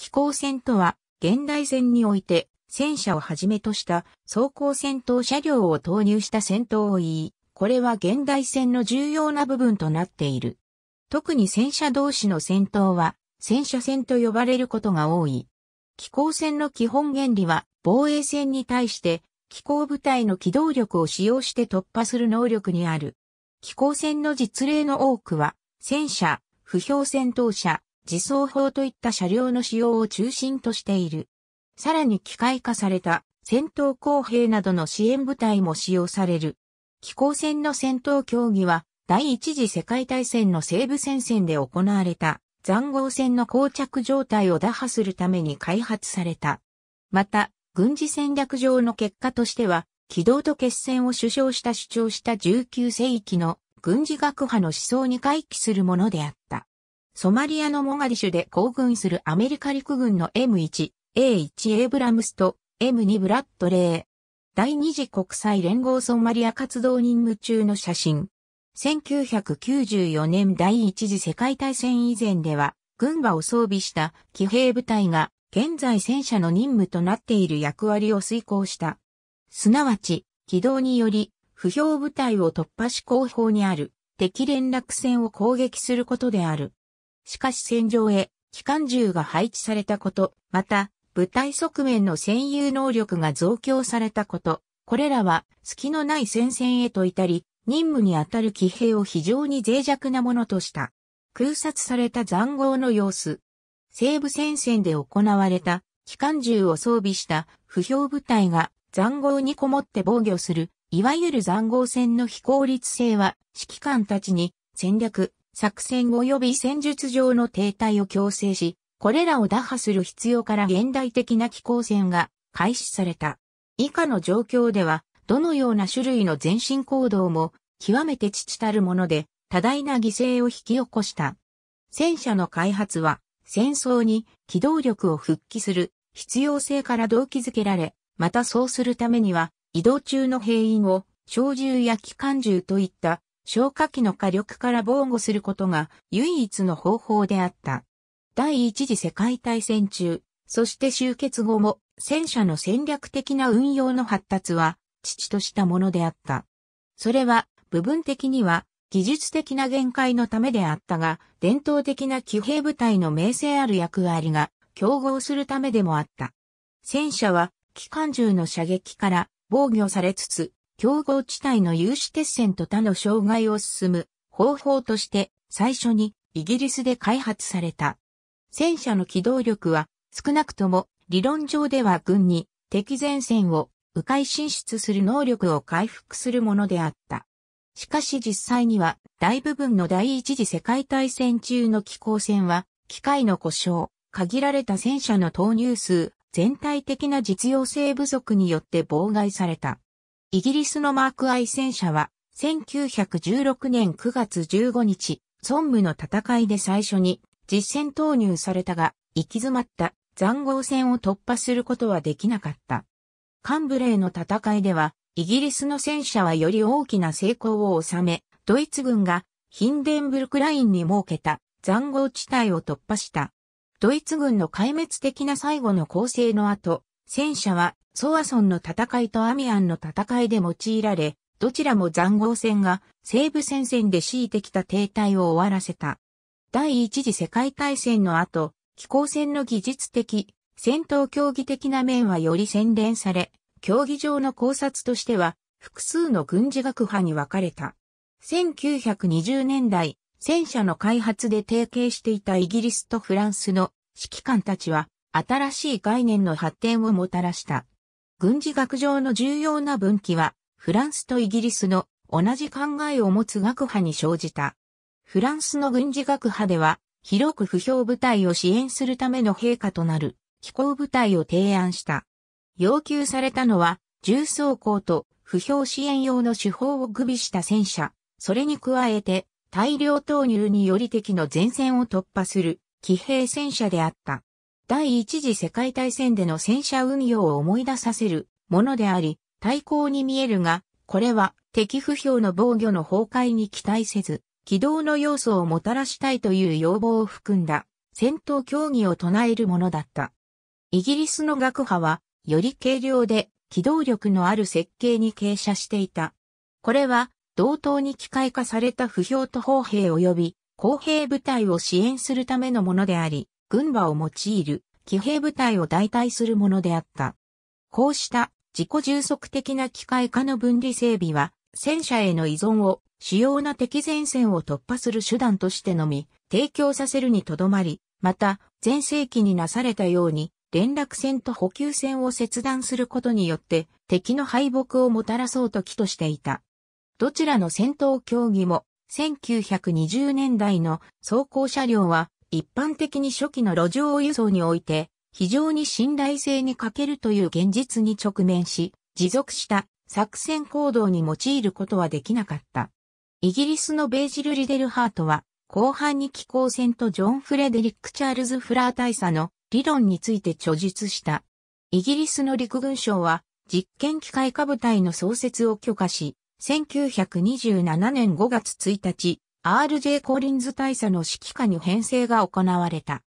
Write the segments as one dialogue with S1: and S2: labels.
S1: 機甲戦とは、現代戦において、戦車をはじめとした装甲戦闘車両を投入した戦闘を言い、これは現代戦の重要な部分となっている。特に戦車同士の戦闘は、戦車戦と呼ばれることが多い。機甲戦の基本原理は、防衛戦に対して、機甲部隊の機動力を使用して突破する能力にある。機甲戦の実例の多くは、戦車、不評戦闘車、自走砲といった車両の使用を中心としている。さらに機械化された戦闘工兵などの支援部隊も使用される。機甲戦の戦闘競技は第一次世界大戦の西部戦線で行われた残壕戦の膠着状態を打破するために開発された。また、軍事戦略上の結果としては、機動と決戦を主張した主張した19世紀の軍事学派の思想に回帰するものであった。ソマリアのモガディシュで行軍するアメリカ陸軍の M1、A1 エイブラムスと M2 ブラッドレー。第二次国際連合ソマリア活動任務中の写真。1994年第一次世界大戦以前では、軍馬を装備した騎兵部隊が、現在戦車の任務となっている役割を遂行した。すなわち、軌道により、不評部隊を突破し後方にある敵連絡船を攻撃することである。しかし戦場へ機関銃が配置されたこと、また、部隊側面の占有能力が増強されたこと、これらは隙のない戦線へと至り、任務に当たる騎兵を非常に脆弱なものとした。空撮された残壕の様子。西部戦線で行われた機関銃を装備した不評部隊が残壕にこもって防御する、いわゆる残壕戦の非効率性は指揮官たちに戦略、作戦及び戦術上の停滞を強制し、これらを打破する必要から現代的な機構戦が開始された。以下の状況では、どのような種類の前進行動も、極めて父たるもので、多大な犠牲を引き起こした。戦車の開発は、戦争に機動力を復帰する必要性から動機づけられ、またそうするためには、移動中の兵員を、小銃や機関銃といった消火器の火力から防護することが唯一の方法であった。第一次世界大戦中、そして終結後も戦車の戦略的な運用の発達は、父としたものであった。それは、部分的には、技術的な限界のためであったが、伝統的な騎兵部隊の名声ある役割が、競合するためでもあった。戦車は、機関銃の射撃から防御されつつ、競合地帯の有刺鉄線と他の障害を進む方法として最初にイギリスで開発された。戦車の機動力は少なくとも理論上では軍に敵前線を迂回進出する能力を回復するものであった。しかし実際には大部分の第一次世界大戦中の機構戦は機械の故障、限られた戦車の投入数、全体的な実用性不足によって妨害された。イギリスのマーク・アイ戦車は、1916年9月15日、ソンムの戦いで最初に実戦投入されたが、行き詰まった残壕戦を突破することはできなかった。カンブレーの戦いでは、イギリスの戦車はより大きな成功を収め、ドイツ軍がヒンデンブルクラインに設けた残壕地帯を突破した。ドイツ軍の壊滅的な最後の攻勢の後、戦車はソアソンの戦いとアミアンの戦いで用いられ、どちらも残壕戦が西部戦線で強いてきた停滞を終わらせた。第一次世界大戦の後、飛行戦の技術的、戦闘競技的な面はより洗練され、競技場の考察としては複数の軍事学派に分かれた。1920年代、戦車の開発で提携していたイギリスとフランスの指揮官たちは新しい概念の発展をもたらした。軍事学上の重要な分岐は、フランスとイギリスの同じ考えを持つ学派に生じた。フランスの軍事学派では、広く不評部隊を支援するための陛下となる、飛行部隊を提案した。要求されたのは、重装甲と不評支援用の手法を具備した戦車、それに加えて、大量投入により敵の前線を突破する、騎兵戦車であった。第一次世界大戦での戦車運用を思い出させるものであり、対抗に見えるが、これは敵不評の防御の崩壊に期待せず、軌道の要素をもたらしたいという要望を含んだ戦闘競技を唱えるものだった。イギリスの学派は、より軽量で機動力のある設計に傾斜していた。これは、同等に機械化された不評と砲兵及び、公兵部隊を支援するためのものであり、軍馬を用いる騎兵部隊を代替するものであった。こうした自己充足的な機械化の分離整備は戦車への依存を主要な敵前線を突破する手段としてのみ提供させるにとどまり、また前世紀になされたように連絡船と補給船を切断することによって敵の敗北をもたらそうと企としていた。どちらの戦闘競技も1920年代の装甲車両は一般的に初期の路上輸送において、非常に信頼性に欠けるという現実に直面し、持続した作戦行動に用いることはできなかった。イギリスのベージル・リデルハートは、後半に気候戦とジョン・フレデリック・チャールズ・フラー大佐の理論について著述した。イギリスの陸軍省は、実験機械化部隊の創設を許可し、1927年5月1日、RJ コーリンズ大佐の指揮下に編成が行われた。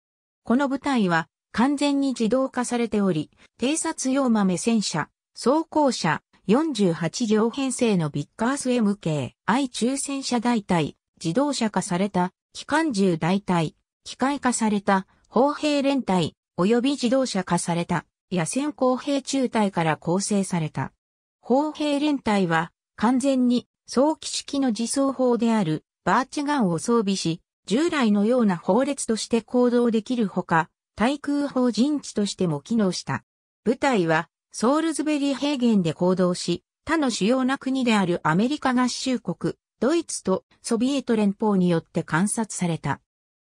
S1: この部隊は完全に自動化されており、偵察用豆戦車、装甲車、48両編成のビッカース MK、I 中戦車大隊、自動車化された、機関銃大隊、機械化された、砲兵連隊、及び自動車化された、野戦工兵中隊から構成された。砲兵連隊は、完全に、早期式の自走砲である、バーチガンを装備し、従来のような法列として行動できるほか、対空砲陣地としても機能した。部隊は、ソールズベリー平原で行動し、他の主要な国であるアメリカ合衆国、ドイツとソビエト連邦によって観察された。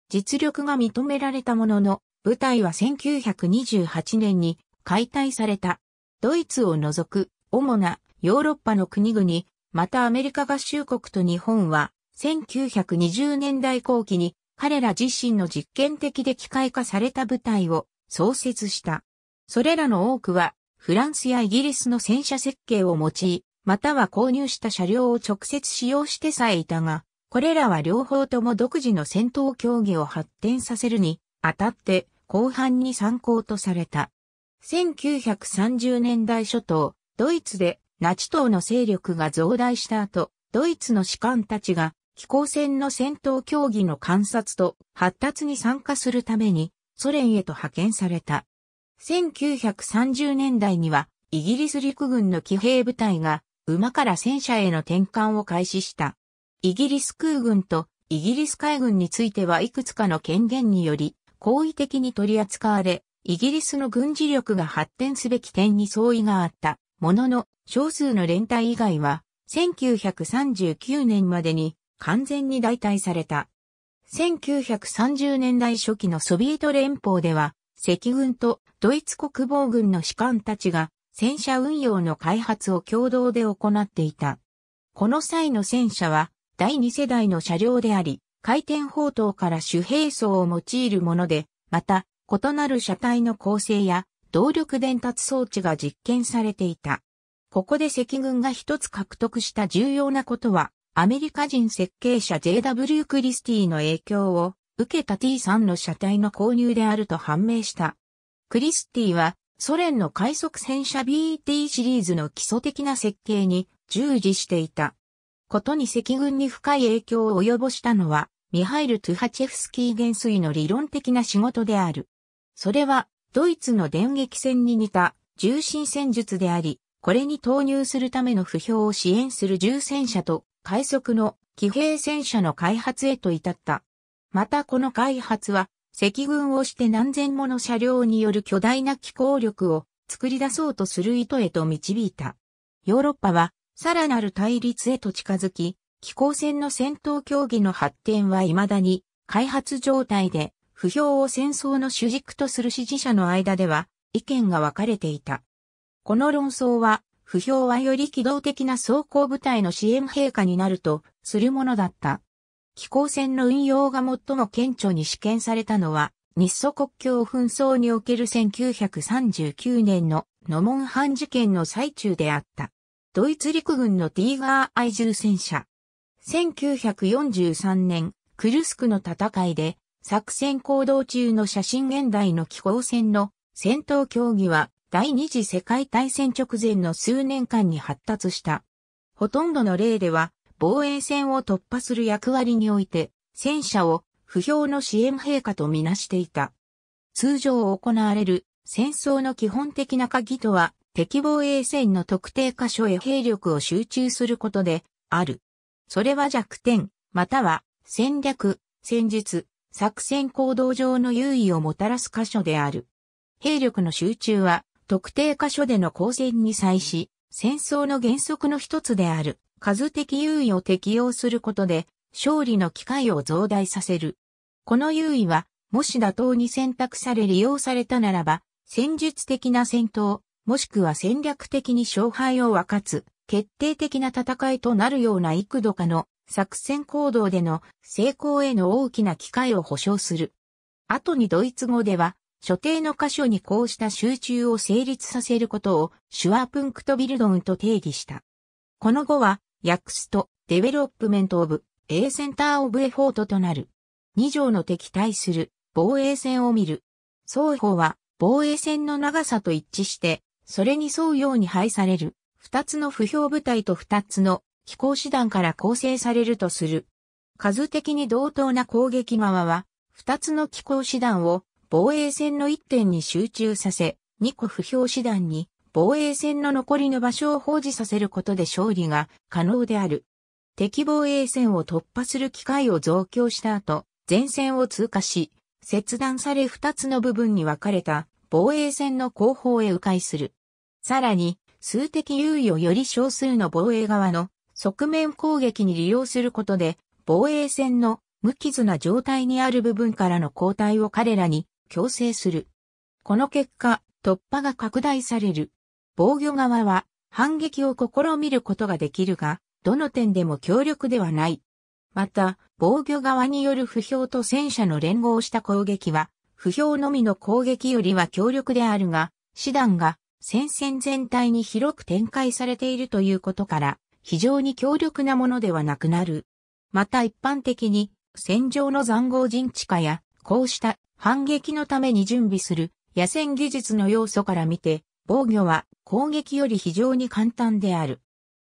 S1: 実力が認められたものの、部隊は1928年に解体された。ドイツを除く主なヨーロッパの国々、またアメリカ合衆国と日本は1920年代後期に彼ら自身の実験的で機械化された部隊を創設した。それらの多くはフランスやイギリスの戦車設計を用い、または購入した車両を直接使用してさえいたが、これらは両方とも独自の戦闘競技を発展させるに、あたって後半に参考とされた。1930年代初頭、ドイツでナチ党の勢力が増大した後、ドイツの士官たちが飛行船の戦闘競技の観察と発達に参加するためにソ連へと派遣された。1930年代にはイギリス陸軍の騎兵部隊が馬から戦車への転換を開始した。イギリス空軍とイギリス海軍についてはいくつかの権限により好意的に取り扱われ、イギリスの軍事力が発展すべき点に相違があった。ものの、少数の連隊以外は、1939年までに完全に代替された。1930年代初期のソビエト連邦では、赤軍とドイツ国防軍の士官たちが戦車運用の開発を共同で行っていた。この際の戦車は第二世代の車両であり、回転砲塔から主兵装を用いるもので、また異なる車体の構成や動力伝達装置が実験されていた。ここで赤軍が一つ獲得した重要なことは、アメリカ人設計者 JW クリスティの影響を受けた T さんの車体の購入であると判明した。クリスティはソ連の快速戦車 BT シリーズの基礎的な設計に従事していた。ことに赤軍に深い影響を及ぼしたのはミハイル・トゥハチェフスキー元帥の理論的な仕事である。それはドイツの電撃戦に似た重心戦術であり、これに投入するための不評を支援する重戦車と快速の騎兵戦車の開発へと至った。またこの開発は、赤軍をして何千もの車両による巨大な機構力を作り出そうとする意図へと導いた。ヨーロッパは、さらなる対立へと近づき、気候戦の戦闘競技の発展は未だに、開発状態で、不評を戦争の主軸とする支持者の間では、意見が分かれていた。この論争は、不評はより機動的な装甲部隊の支援陛下になるとするものだった。気候戦の運用が最も顕著に試験されたのは、日ソ国境紛争における1939年のノモンハン事件の最中であった。ドイツ陸軍のティーガーアュ重戦車。1943年、クルスクの戦いで、作戦行動中の写真現代の気候戦の戦闘競技は第二次世界大戦直前の数年間に発達した。ほとんどの例では、防衛線を突破する役割において、戦車を不評の支援陛下とみなしていた。通常行われる戦争の基本的な鍵とは、敵防衛線の特定箇所へ兵力を集中することである。それは弱点、または戦略、戦術、作戦行動上の優位をもたらす箇所である。兵力の集中は特定箇所での交戦に際し、戦争の原則の一つである、数的優位を適用することで、勝利の機会を増大させる。この優位は、もし妥当に選択され利用されたならば、戦術的な戦闘、もしくは戦略的に勝敗を分かつ、決定的な戦いとなるような幾度かの作戦行動での成功への大きな機会を保障する。後にドイツ語では、所定の箇所にこうした集中を成立させることをシュワープンクトビルドンと定義した。この後は、ヤクスト、デベロップメント・オブ、A センター・オブ・エフォートとなる。二条の敵対する、防衛線を見る。双方は、防衛線の長さと一致して、それに沿うように配される、二つの不評部隊と二つの飛行手段から構成されるとする。数的に同等な攻撃側は、二つの飛行手段を防衛線の一点に集中させ、二個不評師団に防衛線の残りの場所を保持させることで勝利が可能である。敵防衛線を突破する機会を増強した後、前線を通過し、切断され二つの部分に分かれた防衛線の後方へ迂回する。さらに、数的優位をより少数の防衛側の側面攻撃に利用することで、防衛線の無傷な状態にある部分からの後退を彼らに強制する。この結果、突破が拡大される。防御側は反撃を試みることができるが、どの点でも強力ではない。また、防御側による不評と戦車の連合した攻撃は、不評のみの攻撃よりは強力であるが、師団が戦線全体に広く展開されているということから、非常に強力なものではなくなる。また一般的に、戦場の残壕陣地下や、こうした反撃のために準備する野戦技術の要素から見て、防御は攻撃より非常に簡単である。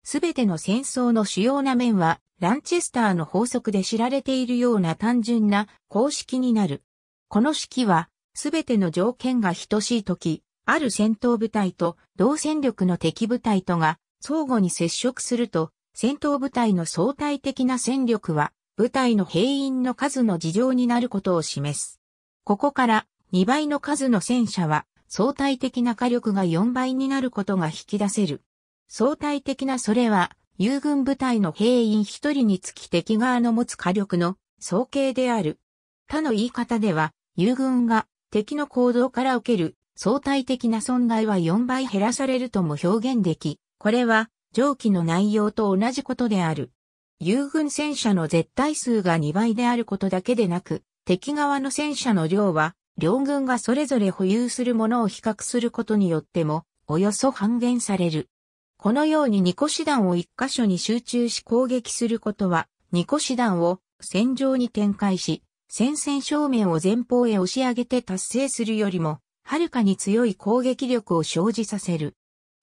S1: すべての戦争の主要な面は、ランチェスターの法則で知られているような単純な公式になる。この式は、すべての条件が等しいとき、ある戦闘部隊と同戦力の敵部隊とが相互に接触すると、戦闘部隊の相対的な戦力は、部隊の兵員の数の事情になることを示す。ここから2倍の数の戦車は相対的な火力が4倍になることが引き出せる。相対的なそれは、友軍部隊の兵員1人につき敵側の持つ火力の総計である。他の言い方では、友軍が敵の行動から受ける相対的な損害は4倍減らされるとも表現でき、これは上記の内容と同じことである。友軍戦車の絶対数が2倍であることだけでなく、敵側の戦車の量は、両軍がそれぞれ保有するものを比較することによっても、およそ半減される。このように二個師団を一箇所に集中し攻撃することは、二個師団を戦場に展開し、戦線正面を前方へ押し上げて達成するよりも、はるかに強い攻撃力を生じさせる。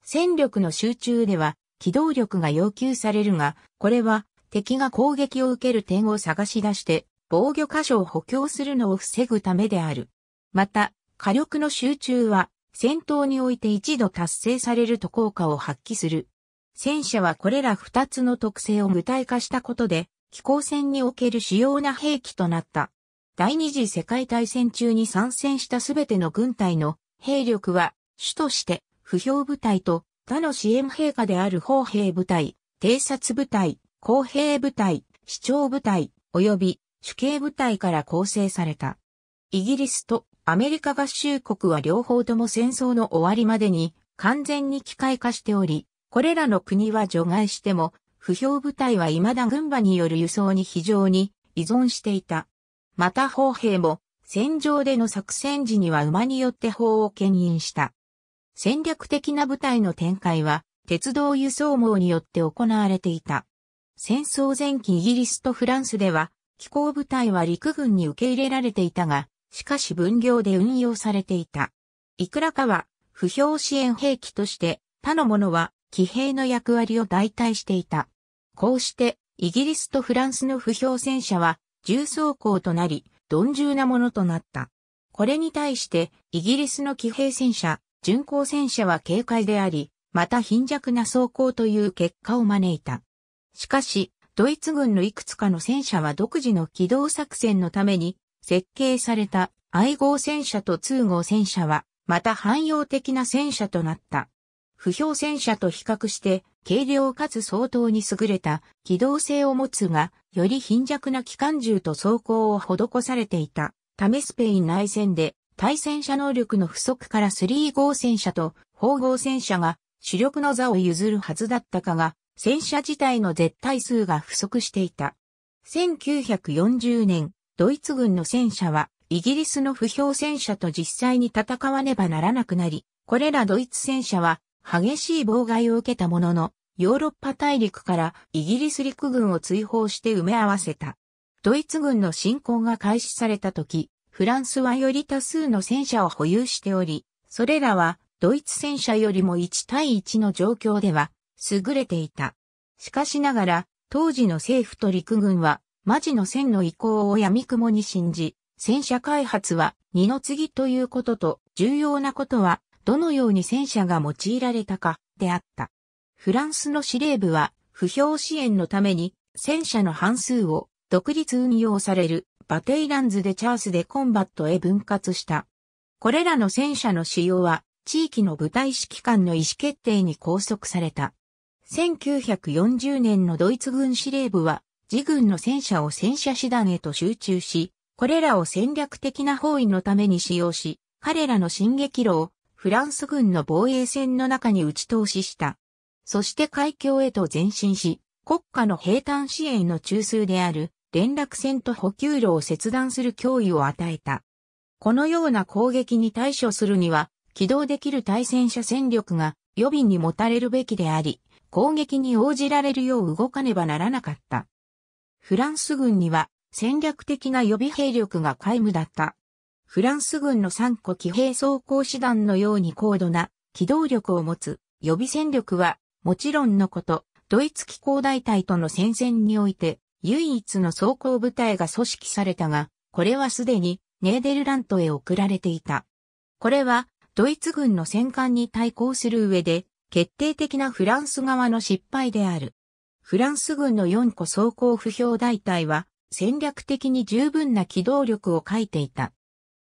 S1: 戦力の集中では、機動力が要求されるが、これは敵が攻撃を受ける点を探し出して、防御箇所を補強するのを防ぐためである。また、火力の集中は、戦闘において一度達成されると効果を発揮する。戦車はこれら二つの特性を具体化したことで、機構戦における主要な兵器となった。第二次世界大戦中に参戦したすべての軍隊の兵力は、主として不評部隊と他の支援兵下である砲兵部隊、偵察部隊、工兵部隊、市長部隊、及び主計部隊から構成された。イギリスとアメリカ合衆国は両方とも戦争の終わりまでに完全に機械化しており、これらの国は除外しても、不評部隊は未だ軍馬による輸送に非常に依存していた。また砲兵も戦場での作戦時には馬によって砲を牽引した。戦略的な部隊の展開は鉄道輸送網によって行われていた。戦争前期イギリスとフランスでは機構部隊は陸軍に受け入れられていたが、しかし分業で運用されていた。いくらかは、不評支援兵器として、他の者は、騎兵の役割を代替していた。こうして、イギリスとフランスの不評戦車は、重装甲となり、鈍重なものとなった。これに対して、イギリスの騎兵戦車、巡航戦車は軽快であり、また貧弱な装甲という結果を招いた。しかし、ドイツ軍のいくつかの戦車は独自の機動作戦のために設計された愛号戦車と通号戦車は、また汎用的な戦車となった。不評戦車と比較して軽量かつ相当に優れた機動性を持つが、より貧弱な機関銃と装甲を施されていた。ためスペイン内戦で対戦車能力の不足から3号戦車と4号戦車が主力の座を譲るはずだったかが、戦車自体の絶対数が不足していた。1940年、ドイツ軍の戦車は、イギリスの不評戦車と実際に戦わねばならなくなり、これらドイツ戦車は、激しい妨害を受けたものの、ヨーロッパ大陸からイギリス陸軍を追放して埋め合わせた。ドイツ軍の侵攻が開始された時、フランスはより多数の戦車を保有しており、それらはドイツ戦車よりも1対1の状況では優れていた。しかしながら、当時の政府と陸軍は、マジの戦の意向を闇雲に信じ、戦車開発は二の次ということと、重要なことは、どのように戦車が用いられたか、であった。フランスの司令部は、不評支援のために、戦車の半数を独立運用されるバテイランズでチャースでコンバットへ分割した。これらの戦車の使用は、地域の部隊指揮官の意思決定に拘束された。1940年のドイツ軍司令部は、自軍の戦車を戦車師団へと集中し、これらを戦略的な包囲のために使用し、彼らの進撃路をフランス軍の防衛線の中に打ち通しした。そして海峡へと前進し、国家の平坦支援の中枢である連絡船と補給路を切断する脅威を与えた。このような攻撃に対処するには、起動できる対戦車戦力が予備に持たれるべきであり、攻撃に応じられるよう動かねばならなかった。フランス軍には戦略的な予備兵力が皆無だった。フランス軍の3個騎兵装甲師団のように高度な機動力を持つ予備戦力はもちろんのこと、ドイツ機構大隊との戦線において唯一の装甲部隊が組織されたが、これはすでにネーデルラントへ送られていた。これはドイツ軍の戦艦に対抗する上で決定的なフランス側の失敗である。フランス軍の4個装甲不評大隊は戦略的に十分な機動力を欠いていた。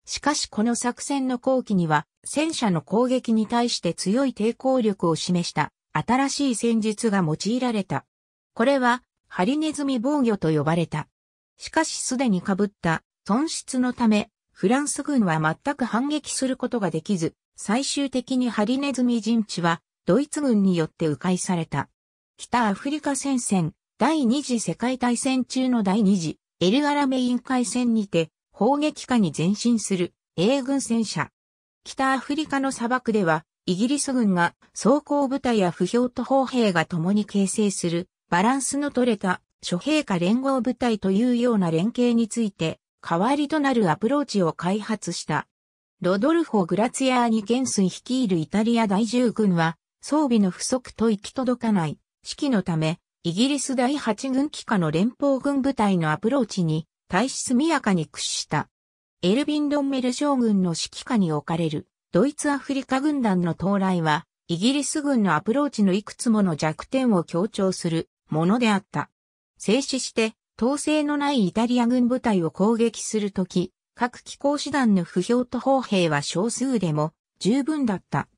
S1: しかしこの作戦の後期には戦車の攻撃に対して強い抵抗力を示した新しい戦術が用いられた。これはハリネズミ防御と呼ばれた。しかしすでに被った損失のためフランス軍は全く反撃することができず、最終的にハリネズミ陣地はドイツ軍によって迂回された。北アフリカ戦線、第二次世界大戦中の第二次、エルアラメイン海戦にて、砲撃下に前進する英軍戦車。北アフリカの砂漠では、イギリス軍が装甲部隊や不評と砲兵が共に形成する、バランスの取れた諸兵科連合部隊というような連携について、代わりとなるアプローチを開発した。ロドルフォ・グラツヤーニ・ゲンスン率いるイタリア大従軍は、装備の不足と行き届かない、指揮のため、イギリス第8軍機下の連邦軍部隊のアプローチに、対し速やかに屈した。エルビン・ドンメル将軍の指揮下に置かれる、ドイツ・アフリカ軍団の到来は、イギリス軍のアプローチのいくつもの弱点を強調するものであった。静止して、統制のないイタリア軍部隊を攻撃するとき、各機構師団の不評と砲兵は少数でも十分だった。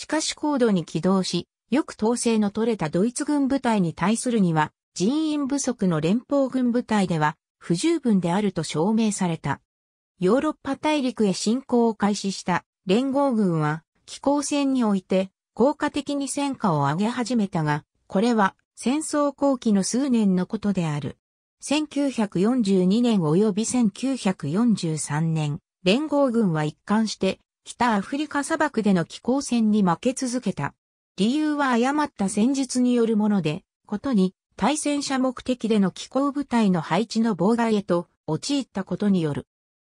S1: しかし高度に起動し、よく統制の取れたドイツ軍部隊に対するには、人員不足の連邦軍部隊では不十分であると証明された。ヨーロッパ大陸へ侵攻を開始した連合軍は気候戦において効果的に戦果を上げ始めたが、これは戦争後期の数年のことである。1942年及び1943年、連合軍は一貫して北アフリカ砂漠での気候戦に負け続けた。理由は誤った戦術によるもので、ことに、対戦者目的での気候部隊の配置の妨害へと陥ったことによる。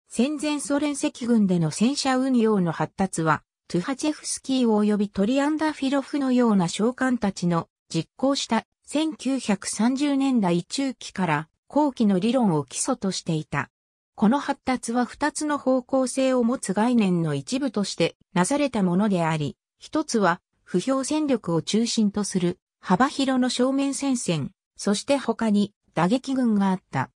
S1: 戦前ソ連赤軍での戦車運用の発達は、トゥハチェフスキー及びトリアンダフィロフのような将官たちの実行した1930年代中期から後期の理論を基礎としていた。この発達は二つの方向性を持つ概念の一部としてなされたものであり、一つは不評戦力を中心とする幅広の正面戦線、そして他に打撃群があった。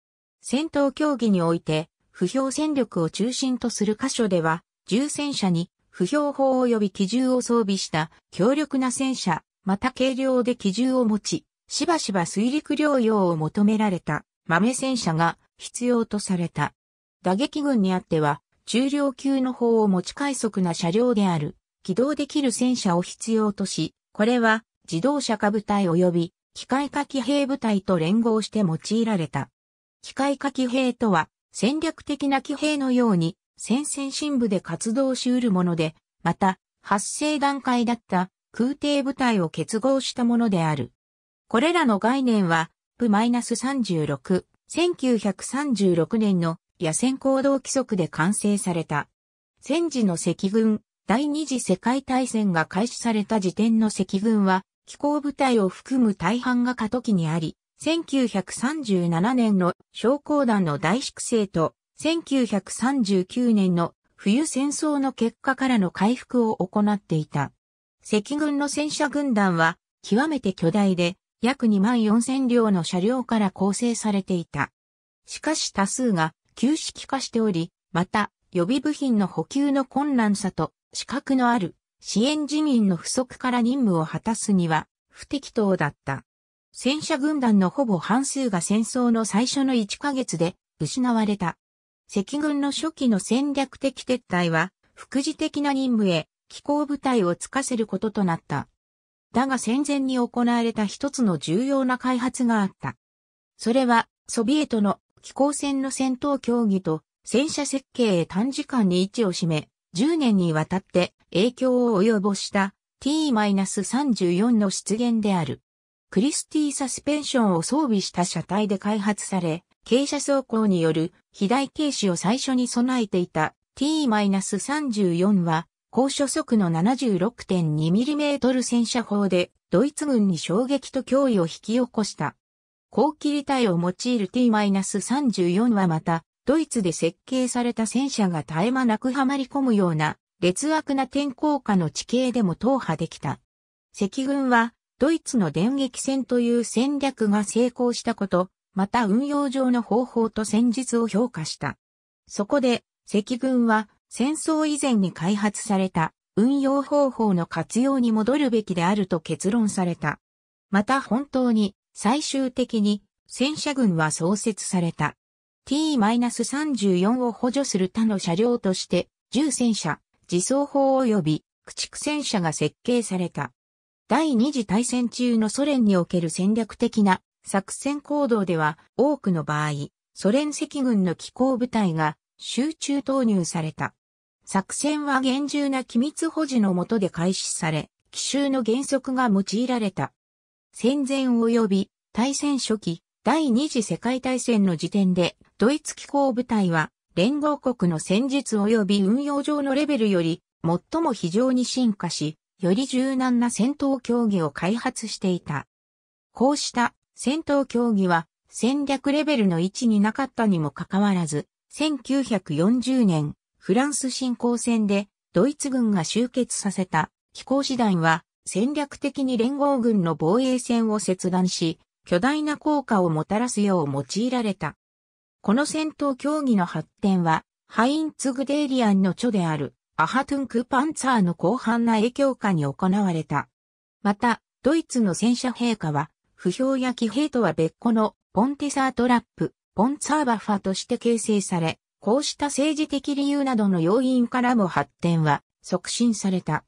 S1: 戦闘競技において、不評戦力を中心とする箇所では、重戦車に不評砲及び機銃を装備した強力な戦車、また軽量で機銃を持ち、しばしば水陸両用を求められた豆戦車が必要とされた。打撃群にあっては、重量級の砲を持ち快速な車両である、起動できる戦車を必要とし、これは自動車化部隊及び機械化騎兵部隊と連合して用いられた。機械化騎兵とは戦略的な騎兵のように戦線深部で活動し得るもので、また発生段階だった空挺部隊を結合したものである。これらの概念は、プ -36、1936年の野戦行動規則で完成された。戦時の赤軍、第二次世界大戦が開始された時点の赤軍は、機構部隊を含む大半が過渡期にあり、1937年の将校団の大粛清と、1939年の冬戦争の結果からの回復を行っていた。赤軍の戦車軍団は、極めて巨大で、約2万4千両の車両から構成されていた。しかし多数が旧式化しており、また、予備部品の補給の困難さと、資格のある支援人員の不足から任務を果たすには、不適当だった。戦車軍団のほぼ半数が戦争の最初の1ヶ月で失われた。赤軍の初期の戦略的撤退は、副次的な任務へ機構部隊をつかせることとなった。だが戦前に行われた一つの重要な開発があった。それは、ソビエトの飛行船の戦闘競技と戦車設計へ短時間に位置を占め、10年にわたって影響を及ぼした T-34 の出現である。クリスティサスペンションを装備した車体で開発され、傾斜走行による肥大軽視を最初に備えていた T-34 は、高所速の 76.2mm 戦車砲で、ドイツ軍に衝撃と脅威を引き起こした。高機履体を用いる T-34 はまた、ドイツで設計された戦車が絶え間なくはまり込むような劣悪な天候下の地形でも踏破できた。赤軍はドイツの電撃戦という戦略が成功したこと、また運用上の方法と戦術を評価した。そこで赤軍は戦争以前に開発された運用方法の活用に戻るべきであると結論された。また本当に最終的に戦車群は創設された。T-34 を補助する他の車両として、重戦車、自走砲及び駆逐戦車が設計された。第二次大戦中のソ連における戦略的な作戦行動では多くの場合、ソ連赤軍の機構部隊が集中投入された。作戦は厳重な機密保持のもとで開始され、奇襲の原則が用いられた。戦前及び大戦初期、第二次世界大戦の時点で、ドイツ機構部隊は、連合国の戦術及び運用上のレベルより、最も非常に進化し、より柔軟な戦闘競技を開発していた。こうした戦闘競技は戦略レベルの位置になかったにもかかわらず、1940年、フランス侵攻戦でドイツ軍が集結させた機構師団は戦略的に連合軍の防衛線を切断し、巨大な効果をもたらすよう用いられた。この戦闘競技の発展は、ハインツグデーリアンの著である、アハトゥンクパンツァーの広範な影響下に行われた。また、ドイツの戦車陛下は、不評や騎兵とは別個のポンテサートラップ、ポンツァーバッファとして形成され、こうした政治的理由などの要因からも発展は促進された。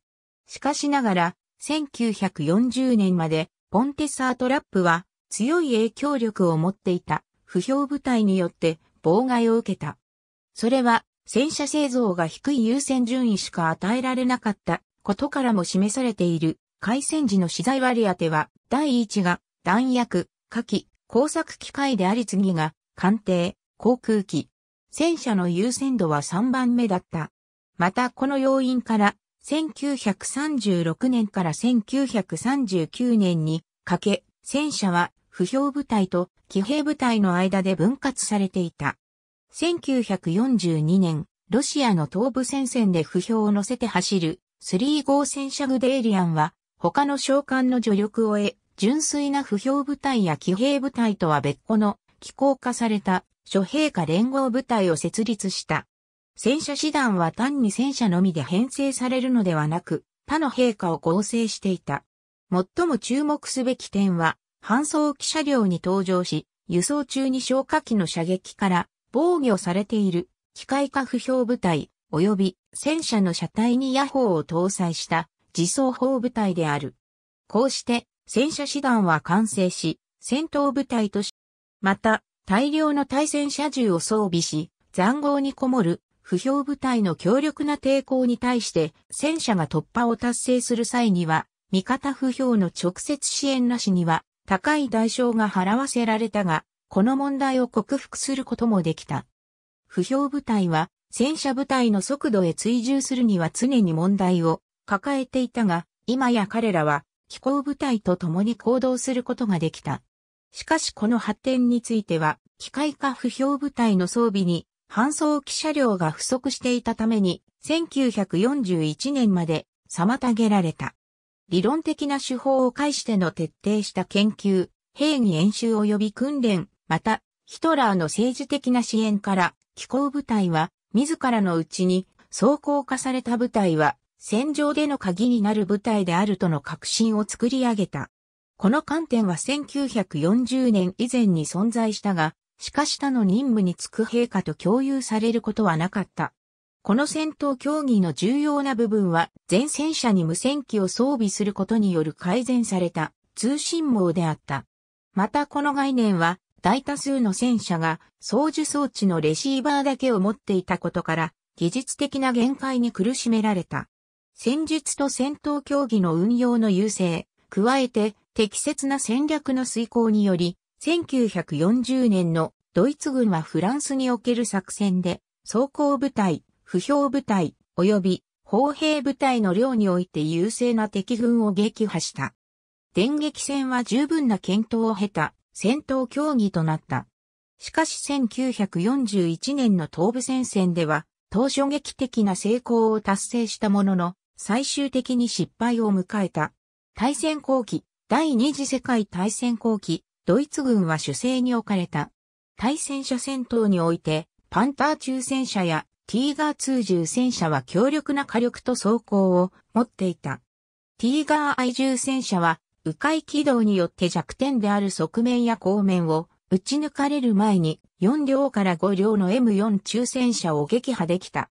S1: しかしながら、1940年までポンテサートラップは強い影響力を持っていた不評部隊によって妨害を受けた。それは戦車製造が低い優先順位しか与えられなかったことからも示されている開戦時の資材割り当ては第一が弾薬、火器、工作機械であり次が艦艇、航空機。戦車の優先度は3番目だった。またこの要因から1936年から1939年にかけ、戦車は不評部隊と騎兵部隊の間で分割されていた。1942年、ロシアの東部戦線で不評を乗せて走る3号戦車グデイリアンは他の将官の助力を得、純粋な不評部隊や騎兵部隊とは別個の機構化された諸兵科連合部隊を設立した。戦車師団は単に戦車のみで編成されるのではなく、他の陛下を構成していた。最も注目すべき点は、搬送機車両に登場し、輸送中に消火器の射撃から防御されている機械化不評部隊、及び戦車の車体に野砲を搭載した自走砲部隊である。こうして戦車師団は完成し、戦闘部隊とし、また大量の対戦車銃を装備し、残壕にこもる不評部隊の強力な抵抗に対して戦車が突破を達成する際には、味方不評の直接支援なしには高い代償が払わせられたが、この問題を克服することもできた。不評部隊は戦車部隊の速度へ追従するには常に問題を抱えていたが、今や彼らは飛行部隊と共に行動することができた。しかしこの発展については、機械化不評部隊の装備に搬送機車両が不足していたために、1941年まで妨げられた。理論的な手法を介しての徹底した研究、兵に演習及び訓練、また、ヒトラーの政治的な支援から、機構部隊は、自らのうちに、装甲化された部隊は、戦場での鍵になる部隊であるとの確信を作り上げた。この観点は1940年以前に存在したが、しかし他の任務に就く陛下と共有されることはなかった。この戦闘競技の重要な部分は、前戦車に無線機を装備することによる改善された通信網であった。またこの概念は、大多数の戦車が操縦装置のレシーバーだけを持っていたことから、技術的な限界に苦しめられた。戦術と戦闘競技の運用の優勢、加えて適切な戦略の遂行により、1940年のドイツ軍はフランスにおける作戦で、装甲部隊、不評部隊、及び砲兵部隊の量において優勢な敵軍を撃破した。電撃戦は十分な検討を経た戦闘競技となった。しかし1941年の東部戦線では、当初劇的な成功を達成したものの、最終的に失敗を迎えた。大戦後期、第二次世界大戦後期、ドイツ軍は守勢に置かれた。対戦車戦闘において、パンター中戦車やティーガー2重戦車は強力な火力と装甲を持っていた。ティーガー I 重戦車は、迂回軌道によって弱点である側面や後面を撃ち抜かれる前に4両から5両の M4 中戦車を撃破できた。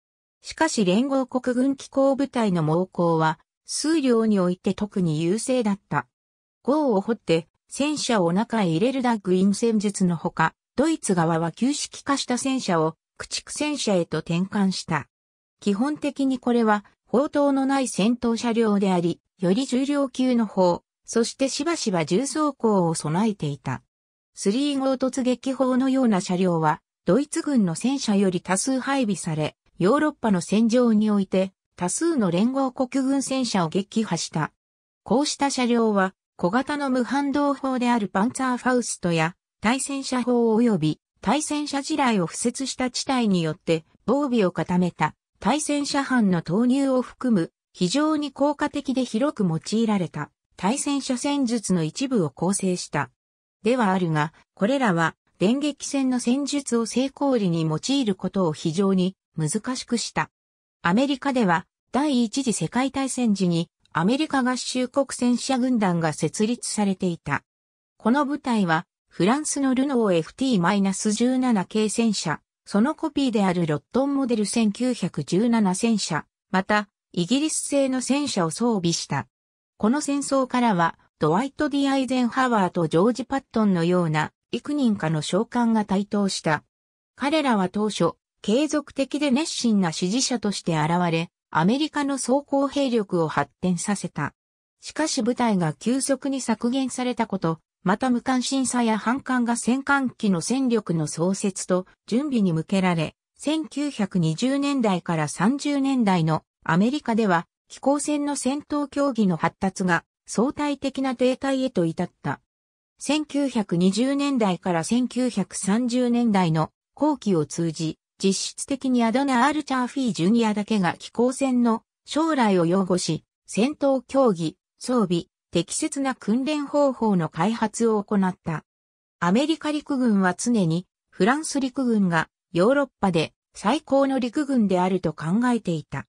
S1: しかし連合国軍機構部隊の猛攻は数両において特に優勢だった。号を掘って戦車を中へ入れるダッグイン戦術のほか、ドイツ側は旧式化した戦車を駆逐戦車へと転換した。基本的にこれは砲塔のない戦闘車両であり、より重量級の砲、そしてしばしば重装甲を備えていた。スリー号突撃砲のような車両は、ドイツ軍の戦車より多数配備され、ヨーロッパの戦場において、多数の連合国軍戦車を撃破した。こうした車両は、小型の無反動砲であるパンツァーファウストや対戦車砲及び対戦車地雷を敷設した地帯によって防備を固めた対戦車班の投入を含む非常に効果的で広く用いられた対戦車戦術の一部を構成した。ではあるが、これらは電撃戦の戦術を成功裏に用いることを非常に難しくした。アメリカでは第一次世界大戦時にアメリカ合衆国戦車軍団が設立されていた。この部隊は、フランスのルノー FT-17 系戦車、そのコピーであるロットンモデル1917戦車、また、イギリス製の戦車を装備した。この戦争からは、ドワイト・ディ・アイゼンハワーとジョージ・パットンのような、幾人かの将官が台頭した。彼らは当初、継続的で熱心な支持者として現れ、アメリカの装甲兵力を発展させた。しかし部隊が急速に削減されたこと、また無関心さや反感が戦艦機の戦力の創設と準備に向けられ、1920年代から30年代のアメリカでは飛行船の戦闘競技の発達が相対的な停滞へと至った。1920年代から1930年代の後期を通じ、実質的にアドナ・アルチャーフィー・ジュニアだけが気候戦の将来を擁護し、戦闘競技、装備、適切な訓練方法の開発を行った。アメリカ陸軍は常にフランス陸軍がヨーロッパで最高の陸軍であると考えていた。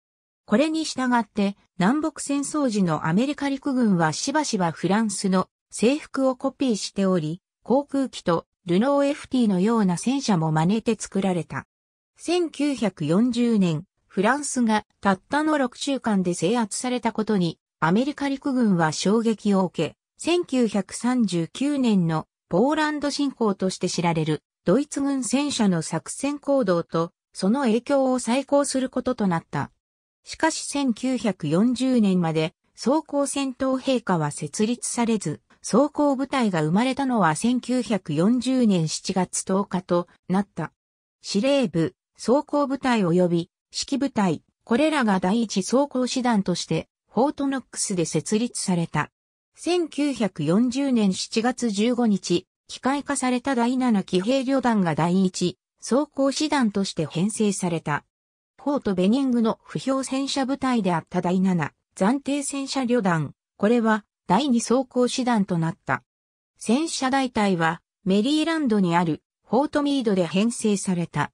S1: これに従って南北戦争時のアメリカ陸軍はしばしばフランスの制服をコピーしており、航空機とルノー FT のような戦車も真似て作られた。1940年、フランスがたったの6週間で制圧されたことに、アメリカ陸軍は衝撃を受け、1939年のポーランド侵攻として知られるドイツ軍戦車の作戦行動とその影響を再考することとなった。しかし1940年まで装甲戦闘陛下は設立されず、装甲部隊が生まれたのは1940年7月10日となった。司令部、装甲部隊及び指揮部隊、これらが第一装甲師団として、フォートノックスで設立された。1940年7月15日、機械化された第七騎兵旅団が第一装甲師団として編成された。フォートベニングの不評戦車部隊であった第七暫定戦車旅団、これは第二装甲師団となった。戦車大隊はメリーランドにあるフォートミードで編成された。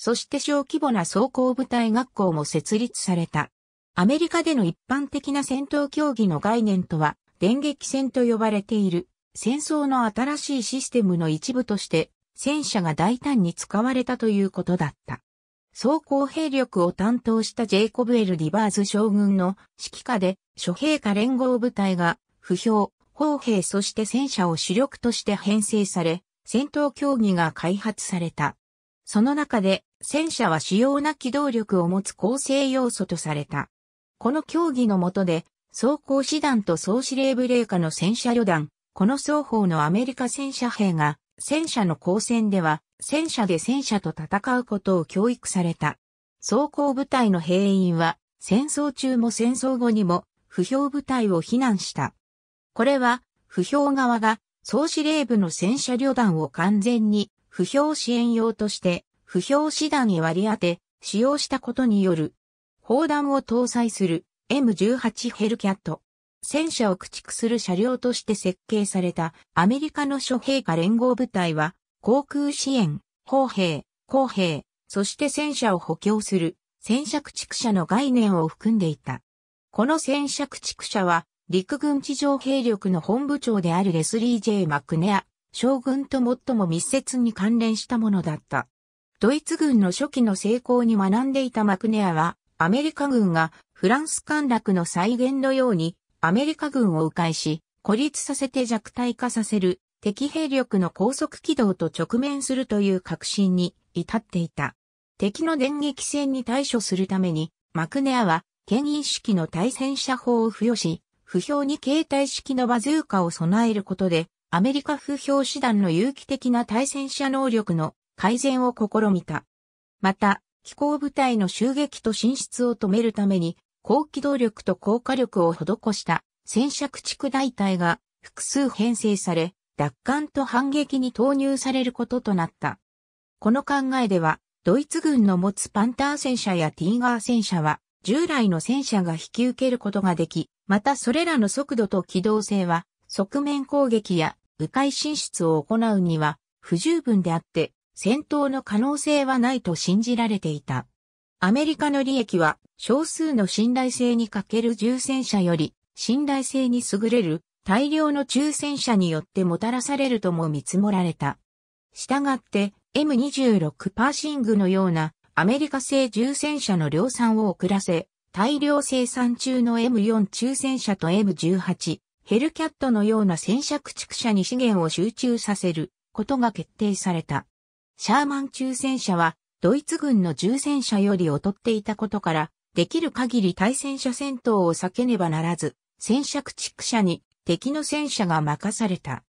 S1: そして小規模な装甲部隊学校も設立された。アメリカでの一般的な戦闘競技の概念とは、電撃戦と呼ばれている、戦争の新しいシステムの一部として、戦車が大胆に使われたということだった。装甲兵力を担当したジェイコブ・エル・リバーズ将軍の指揮下で、諸兵科連合部隊が、不評、砲兵そして戦車を主力として編成され、戦闘競技が開発された。その中で、戦車は主要な機動力を持つ構成要素とされた。この競技の下で、装甲師団と総司令部令下の戦車旅団、この双方のアメリカ戦車兵が、戦車の交戦では、戦車で戦車と戦うことを教育された。装甲部隊の兵員は、戦争中も戦争後にも、不評部隊を非難した。これは、不評側が、総司令部の戦車旅団を完全に、不評支援用として、不評師団に割り当て、使用したことによる、砲弾を搭載する M18 ヘルキャット。戦車を駆逐する車両として設計されたアメリカの諸兵科連合部隊は、航空支援、砲兵、砲兵、そして戦車を補強する戦車駆逐車の概念を含んでいた。この戦車駆逐車は、陸軍地上兵力の本部長であるレスリー・ジェイマクネア、将軍と最も密接に関連したものだった。ドイツ軍の初期の成功に学んでいたマクネアは、アメリカ軍がフランス陥落の再現のように、アメリカ軍を迂回し、孤立させて弱体化させる敵兵力の高速軌道と直面するという確信に至っていた。敵の電撃戦に対処するために、マクネアは、牽引式の対戦車砲を付与し、不評に携帯式のバズーカを備えることで、アメリカ不評師団の有機的な対戦車能力の改善を試みた。また、飛行部隊の襲撃と進出を止めるために、高機動力と高火力を施した戦車駆逐大隊が複数編成され、奪還と反撃に投入されることとなった。この考えでは、ドイツ軍の持つパンター戦車やティーガー戦車は、従来の戦車が引き受けることができ、またそれらの速度と機動性は、側面攻撃や迂回進出を行うには不十分であって、戦闘の可能性はないと信じられていた。アメリカの利益は少数の信頼性に欠ける重戦車より信頼性に優れる大量の中戦車によってもたらされるとも見積もられた。したがって M26 パーシングのようなアメリカ製重戦車の量産を遅らせ、大量生産中の M4 中戦車と M18 ヘルキャットのような戦車駆逐車に資源を集中させることが決定された。シャーマン中戦車は、ドイツ軍の重戦車より劣っていたことから、できる限り対戦車戦闘を避けねばならず、戦車駆逐車に敵の戦車が任された。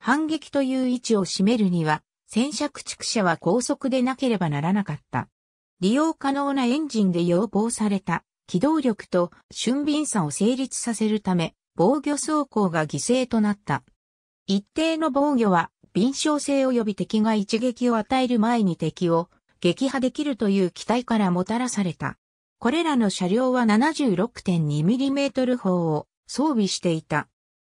S1: 反撃という位置を占めるには、戦車駆逐車は高速でなければならなかった。利用可能なエンジンで要望された機動力と俊敏さを成立させるため、防御走行が犠牲となった。一定の防御は敏捷性及び敵が一撃を与える前に敵を撃破できるという期待からもたらされた。これらの車両は 76.2mm 砲を装備していた。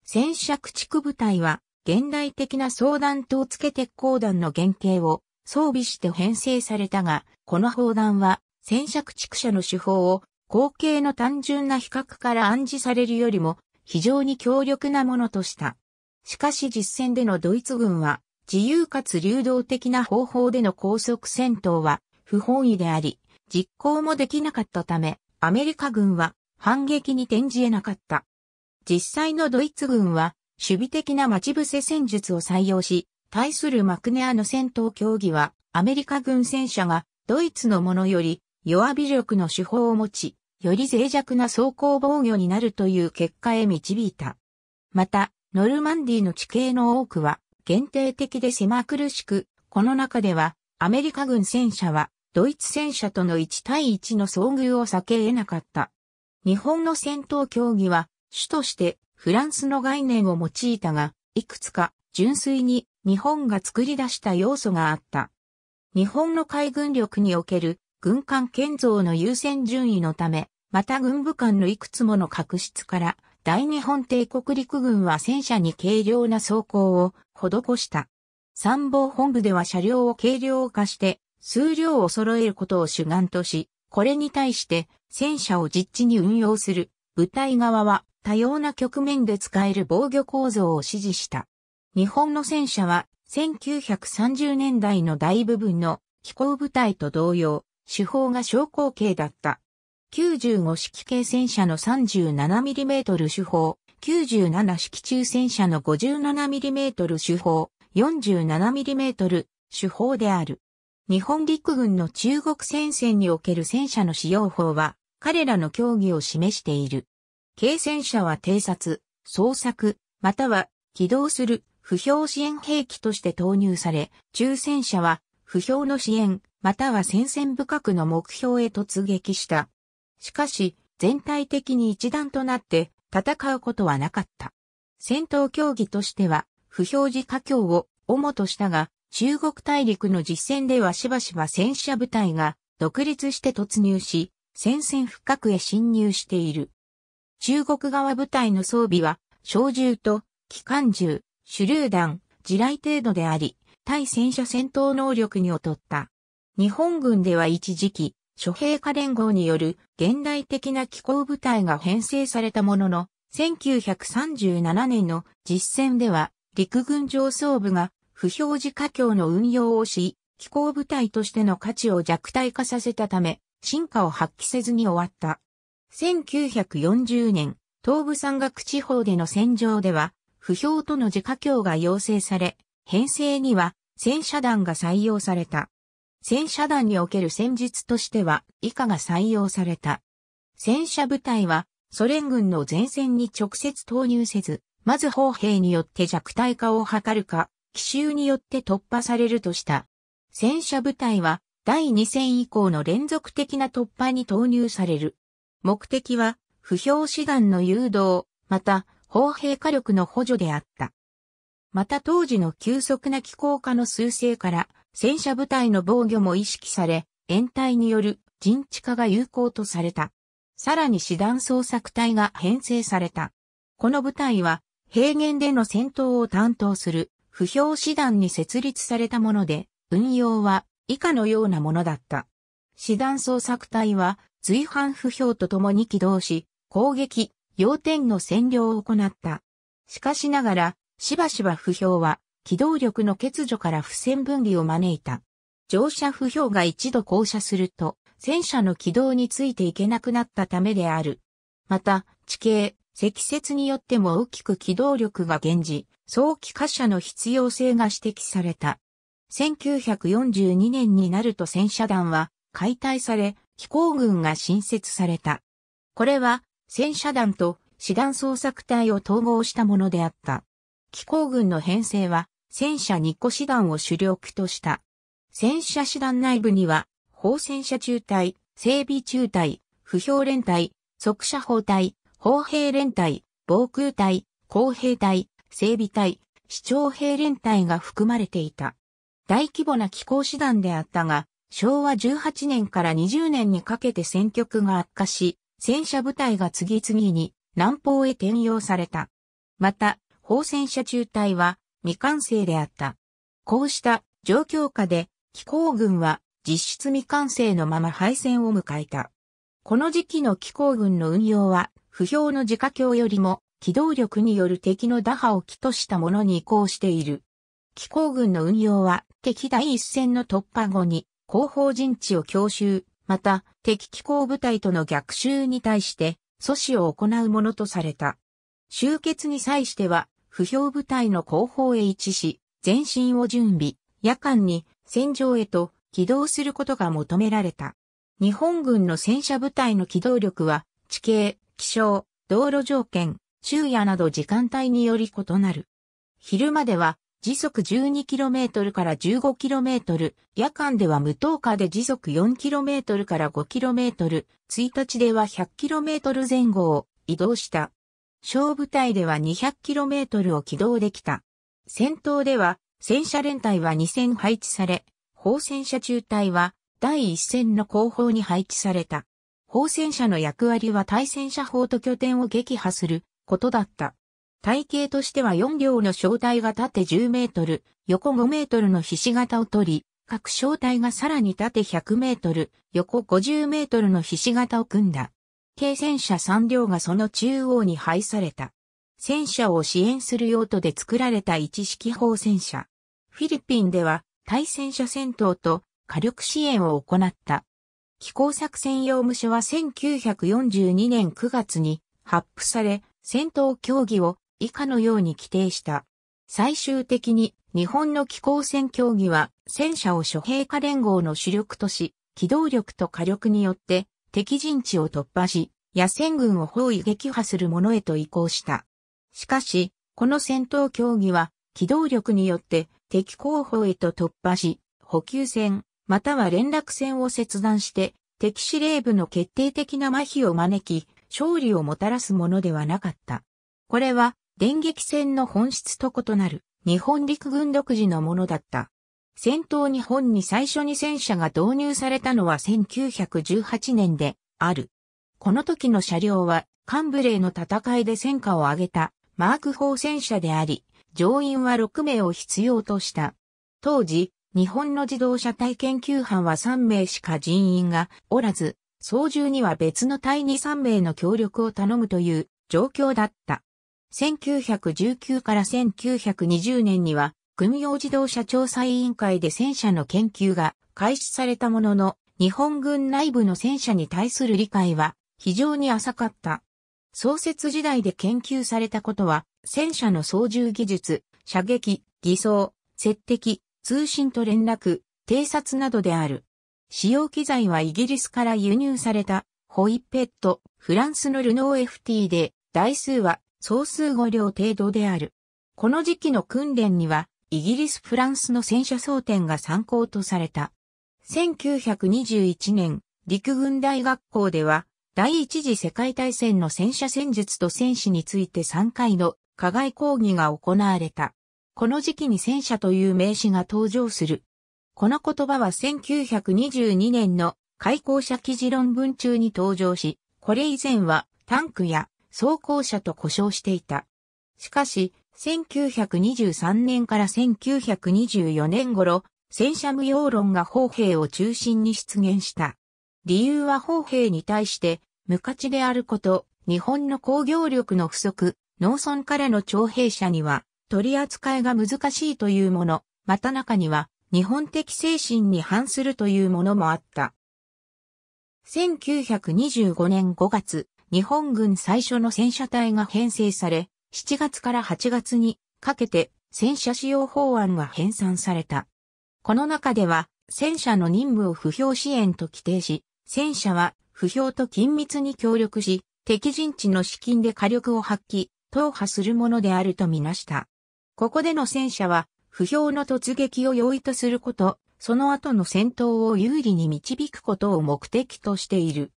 S1: 戦車駆逐部隊は現代的な相弾等付け鉄鋼弾の原型を装備して編成されたが、この砲弾は戦車駆逐車の手法を後継の単純な比較から暗示されるよりも非常に強力なものとした。しかし実戦でのドイツ軍は、自由かつ流動的な方法での高速戦闘は不本意であり、実行もできなかったため、アメリカ軍は反撃に転じえなかった。実際のドイツ軍は、守備的な待ち伏せ戦術を採用し、対するマクネアの戦闘競技は、アメリカ軍戦車がドイツのものより弱火力の手法を持ち、より脆弱な装甲防御になるという結果へ導いた。また、ノルマンディの地形の多くは限定的で狭苦しく、この中ではアメリカ軍戦車はドイツ戦車との1対1の遭遇を避け得なかった。日本の戦闘競技は主としてフランスの概念を用いたが、いくつか純粋に日本が作り出した要素があった。日本の海軍力における軍艦建造の優先順位のため、また軍部間のいくつもの確執から大日本帝国陸軍は戦車に軽量な装甲を施した。参謀本部では車両を軽量化して数量を揃えることを主眼とし、これに対して戦車を実地に運用する部隊側は多様な局面で使える防御構造を支持した。日本の戦車は1930年代の大部分の飛行部隊と同様、手法が昇降形だった。95式軽戦車の 37mm 手砲、97式中戦車の 57mm 手砲、47mm 手砲である。日本陸軍の中国戦線における戦車の使用法は、彼らの競技を示している。軽戦車は偵察、捜索、または起動する不評支援兵器として投入され、中戦車は不評の支援、または戦線深くの目標へ突撃したしかし、全体的に一段となって戦うことはなかった。戦闘競技としては、不表示華僑を主としたが、中国大陸の実戦ではしばしば戦車部隊が独立して突入し、戦線深くへ侵入している。中国側部隊の装備は、小銃と機関銃、手榴弾、地雷程度であり、対戦車戦闘能力に劣った。日本軍では一時期、諸兵家連合による現代的な機構部隊が編成されたものの、1937年の実戦では陸軍上層部が不表示化境の運用をし、機構部隊としての価値を弱体化させたため、進化を発揮せずに終わった。1940年、東部山岳地方での戦場では、不評との自家境が要請され、編成には戦車団が採用された。戦車団における戦術としては以下が採用された。戦車部隊はソ連軍の前線に直接投入せず、まず砲兵によって弱体化を図るか、奇襲によって突破されるとした。戦車部隊は第2戦以降の連続的な突破に投入される。目的は不評志願の誘導、また砲兵火力の補助であった。また当時の急速な気候化の趨勢から、戦車部隊の防御も意識され、延滞による陣地化が有効とされた。さらに師団捜索隊が編成された。この部隊は平原での戦闘を担当する不評師団に設立されたもので、運用は以下のようなものだった。師団捜索隊は随伴不評と共に起動し、攻撃、要点の占領を行った。しかしながら、しばしば不評は機動力の欠如から不戦分離を招いた。乗車不評が一度降車すると、戦車の軌道についていけなくなったためである。また、地形、積雪によっても大きく機動力が減じ、早期滑車の必要性が指摘された。1942年になると戦車団は解体され、機構軍が新設された。これは戦車団と師団捜索隊を統合したものであった。機構軍の編成は、戦車二個師団を主力とした。戦車師団内部には、砲戦車中隊、整備中隊、不評連隊、即射砲隊、砲兵連隊、防空隊、工兵隊、整備隊、市長兵連隊が含まれていた。大規模な機構師団であったが、昭和18年から20年にかけて戦局が悪化し、戦車部隊が次々に南方へ転用された。また、砲戦車中隊は未完成であった。こうした状況下で気候軍は実質未完成のまま敗戦を迎えた。この時期の気候軍の運用は不評の自家境よりも機動力による敵の打破を起としたものに移行している。気候軍の運用は敵第一線の突破後に後方陣地を強襲、また敵機構部隊との逆襲に対して阻止を行うものとされた。集結に際しては不評部隊の後方へ位置し、前進を準備、夜間に戦場へと起動することが求められた。日本軍の戦車部隊の機動力は、地形、気象、道路条件、昼夜など時間帯により異なる。昼までは時速 12km から 15km、夜間では無灯火で時速 4km から 5km、1日では 100km 前後を移動した。小部隊では 200km を起動できた。戦闘では、戦車連隊は2戦配置され、砲戦車中隊は第1戦の後方に配置された。砲戦車の役割は対戦車砲と拠点を撃破することだった。体系としては4両の小隊が縦10メートル、横5メートルの菱形を取り、各小隊がさらに縦100メートル、横50メートルの菱形を組んだ。軽戦車3両がその中央に配された。戦車を支援する用途で作られた一式砲戦車。フィリピンでは対戦車戦闘と火力支援を行った。機構作戦用務所は1942年9月に発布され、戦闘競技を以下のように規定した。最終的に日本の機構戦競技は戦車を諸兵科連合の主力とし、機動力と火力によって敵陣地を突破し、野戦軍を包囲撃破するものへと移行した。しかし、この戦闘競技は、機動力によって敵後方へと突破し、補給線、または連絡線を切断して、敵司令部の決定的な麻痺を招き、勝利をもたらすものではなかった。これは、電撃戦の本質と異なる、日本陸軍独自のものだった。戦闘日本に最初に戦車が導入されたのは1918年である。この時の車両は、カンブレーの戦いで戦果を上げたマーク4戦車であり、乗員は6名を必要とした。当時、日本の自動車体研究班は3名しか人員がおらず、操縦には別の隊に3名の協力を頼むという状況だった。1919から1920年には軍用自動車調査委員会で戦車の研究が開始されたものの、日本軍内部の戦車に対する理解は非常に浅かった。創設時代で研究されたことは、戦車の操縦技術、射撃、偽装、接敵、通信と連絡、偵察などである。使用機材はイギリスから輸入された、ホイッペット、フランスのルノー FT で、台数は総数5両程度である。この時期の訓練には、イギリス・フランスの戦車争点が参考とされた。1921年、陸軍大学校では、第一次世界大戦の戦車戦術と戦士について3回の課外講義が行われた。この時期に戦車という名詞が登場する。この言葉は1922年の開校者記事論文中に登場し、これ以前はタンクや装甲車と呼称していた。しかし、1923年から1924年頃、戦車無用論が砲兵を中心に出現した。理由は砲兵に対して、無価値であること、日本の工業力の不足、農村からの徴兵者には、取り扱いが難しいというもの、また中には、日本的精神に反するというものもあった。1925年5月、日本軍最初の戦車隊が編成され、7月から8月にかけて戦車使用法案が編纂された。この中では戦車の任務を不評支援と規定し、戦車は不評と緊密に協力し、敵陣地の資金で火力を発揮、踏破するものであるとみなした。ここでの戦車は、不評の突撃を容易とすること、その後の戦闘を有利に導くことを目的としている。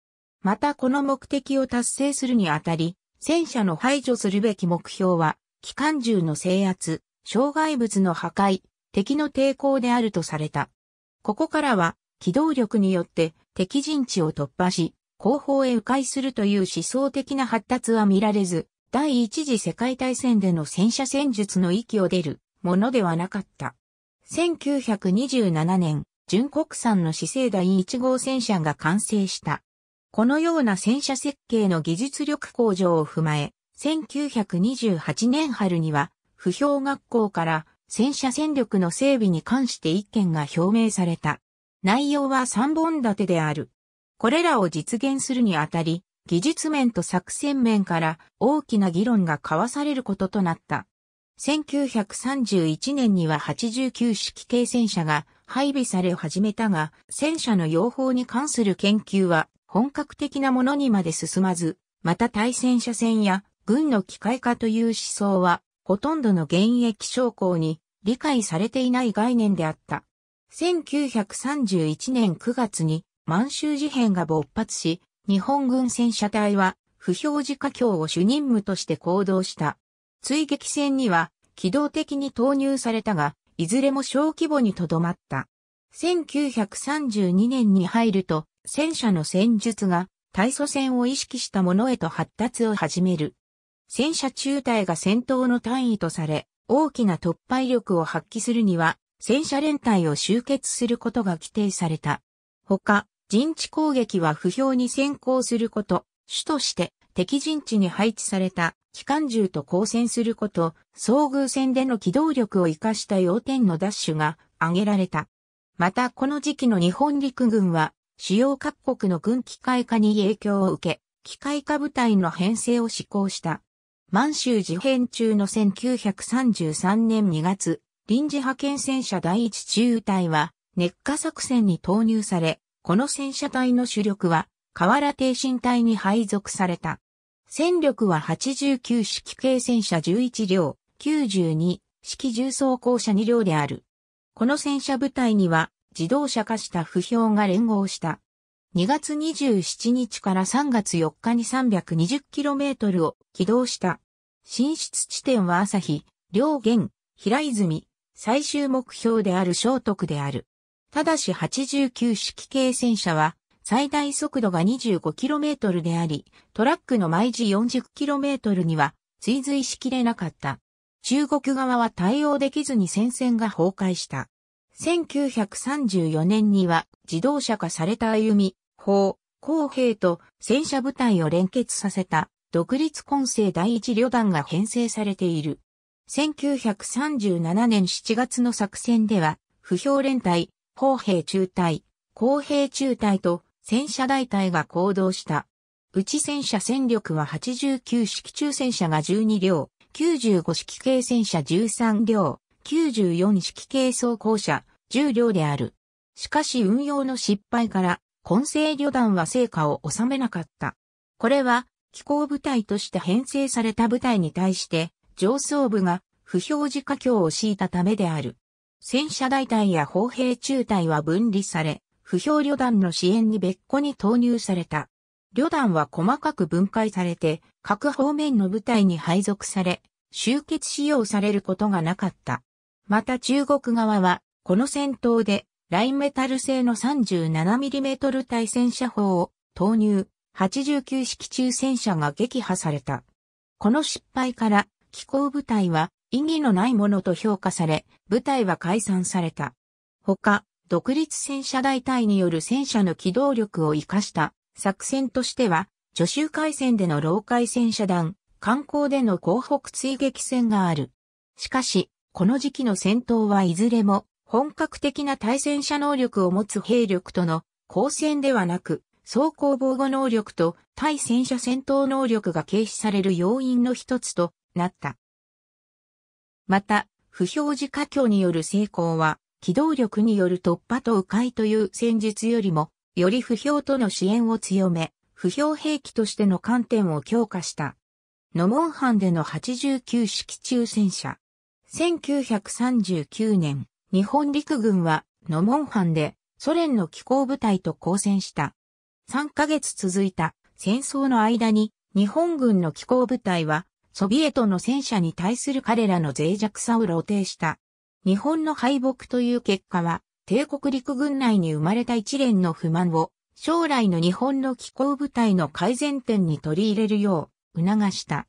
S1: またこの目的を達成するにあたり、戦車の排除するべき目標は、機関銃の制圧、障害物の破壊、敵の抵抗であるとされた。ここからは、機動力によって敵陣地を突破し、後方へ迂回するという思想的な発達は見られず、第一次世界大戦での戦車戦術の域を出るものではなかった。1927年、純国産の資生第1号戦車が完成した。このような戦車設計の技術力向上を踏まえ、1928年春には、不評学校から戦車戦力の整備に関して意見が表明された。内容は3本立てである。これらを実現するにあたり、技術面と作戦面から大きな議論が交わされることとなった。1931年には89式軽戦車が配備され始めたが、戦車の用法に関する研究は本格的なものにまで進まず、また対戦車戦や軍の機械化という思想は、ほとんどの現役将校に理解されていない概念であった。1931年9月に満州事変が勃発し、日本軍戦車隊は不表示家境を主任務として行動した。追撃戦には機動的に投入されたが、いずれも小規模にとどまった。1932年に入ると、戦車の戦術が対祖戦を意識したものへと発達を始める。戦車中隊が戦闘の単位とされ、大きな突破力を発揮するには、戦車連隊を集結することが規定された。ほか、陣地攻撃は不評に先行すること、主として敵陣地に配置された機関銃と交戦すること、遭遇戦での機動力を活かした要点の奪取が挙げられた。またこの時期の日本陸軍は主要各国の軍機械化に影響を受け、機械化部隊の編成を施行した。満州事変中の1933年2月、臨時派遣戦車第一中隊は、熱火作戦に投入され、この戦車隊の主力は、河原挺身隊に配属された。戦力は89式軽戦車11両、92式重装甲車2両である。この戦車部隊には、自動車化した不評が連合した。2月27日から3月4日に 320km を起動した。進出地点は朝日、両元、平泉、最終目標である聖徳である。ただし89式系戦車は最大速度が 25km であり、トラックの毎時 40km には追随しきれなかった。中国側は対応できずに戦線が崩壊した。1934年には自動車化された歩み、砲、工兵と戦車部隊を連結させた独立混成第一旅団が編成されている。1937年7月の作戦では、不評連隊、砲兵中隊、工兵中隊と戦車大隊が行動した。内戦車戦力は89式中戦車が12両、95式軽戦車13両、94式軽装甲車、重量である。しかし運用の失敗から、混成旅団は成果を収めなかった。これは、機構部隊として編成された部隊に対して、上層部が不表示化境を敷いたためである。戦車大隊や砲兵中隊は分離され、不評旅団の支援に別個に投入された。旅団は細かく分解されて、各方面の部隊に配属され、集結使用されることがなかった。また中国側は、この戦闘で、ラインメタル製の 37mm 対戦車砲を投入、89式中戦車が撃破された。この失敗から、機構部隊は意義のないものと評価され、部隊は解散された。他、独立戦車大隊による戦車の機動力を活かした作戦としては、助州海戦での老海戦車団、観光での広北追撃戦がある。しかし、この時期の戦闘はいずれも本格的な対戦車能力を持つ兵力との交戦ではなく、装甲防護能力と対戦車戦闘能力が軽視される要因の一つとなった。また、不表示化去による成功は、機動力による突破と迂回という戦術よりも、より不評との支援を強め、不評兵器としての観点を強化した。ノモンハンでの89式中戦車。1939年、日本陸軍は、ノモンハンで、ソ連の気候部隊と交戦した。3ヶ月続いた戦争の間に、日本軍の気候部隊は、ソビエトの戦車に対する彼らの脆弱さを露呈した。日本の敗北という結果は、帝国陸軍内に生まれた一連の不満を、将来の日本の気候部隊の改善点に取り入れるよう、促した。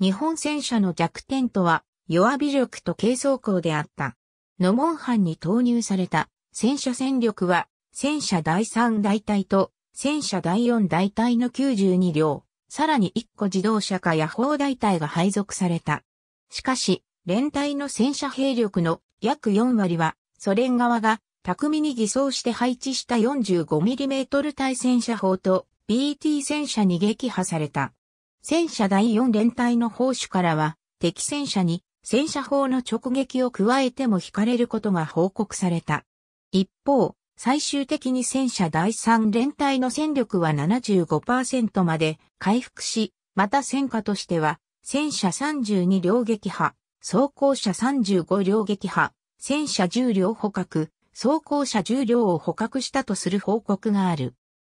S1: 日本戦車の弱点とは、弱火力と軽装甲であった。ノモンンに投入された戦車戦力は戦車第3大隊と戦車第4大隊の92両、さらに1個自動車化野砲大隊が配属された。しかし、連隊の戦車兵力の約4割はソ連側が巧みに偽装して配置した 45mm 対戦車砲と BT 戦車に撃破された。戦車第4連隊の砲手からは敵戦車に戦車砲の直撃を加えても引かれることが報告された。一方、最終的に戦車第3連隊の戦力は75%まで回復し、また戦火としては、戦車32両撃破、装甲車35両撃破、戦車10両捕獲、装甲車10両を捕獲したとする報告がある。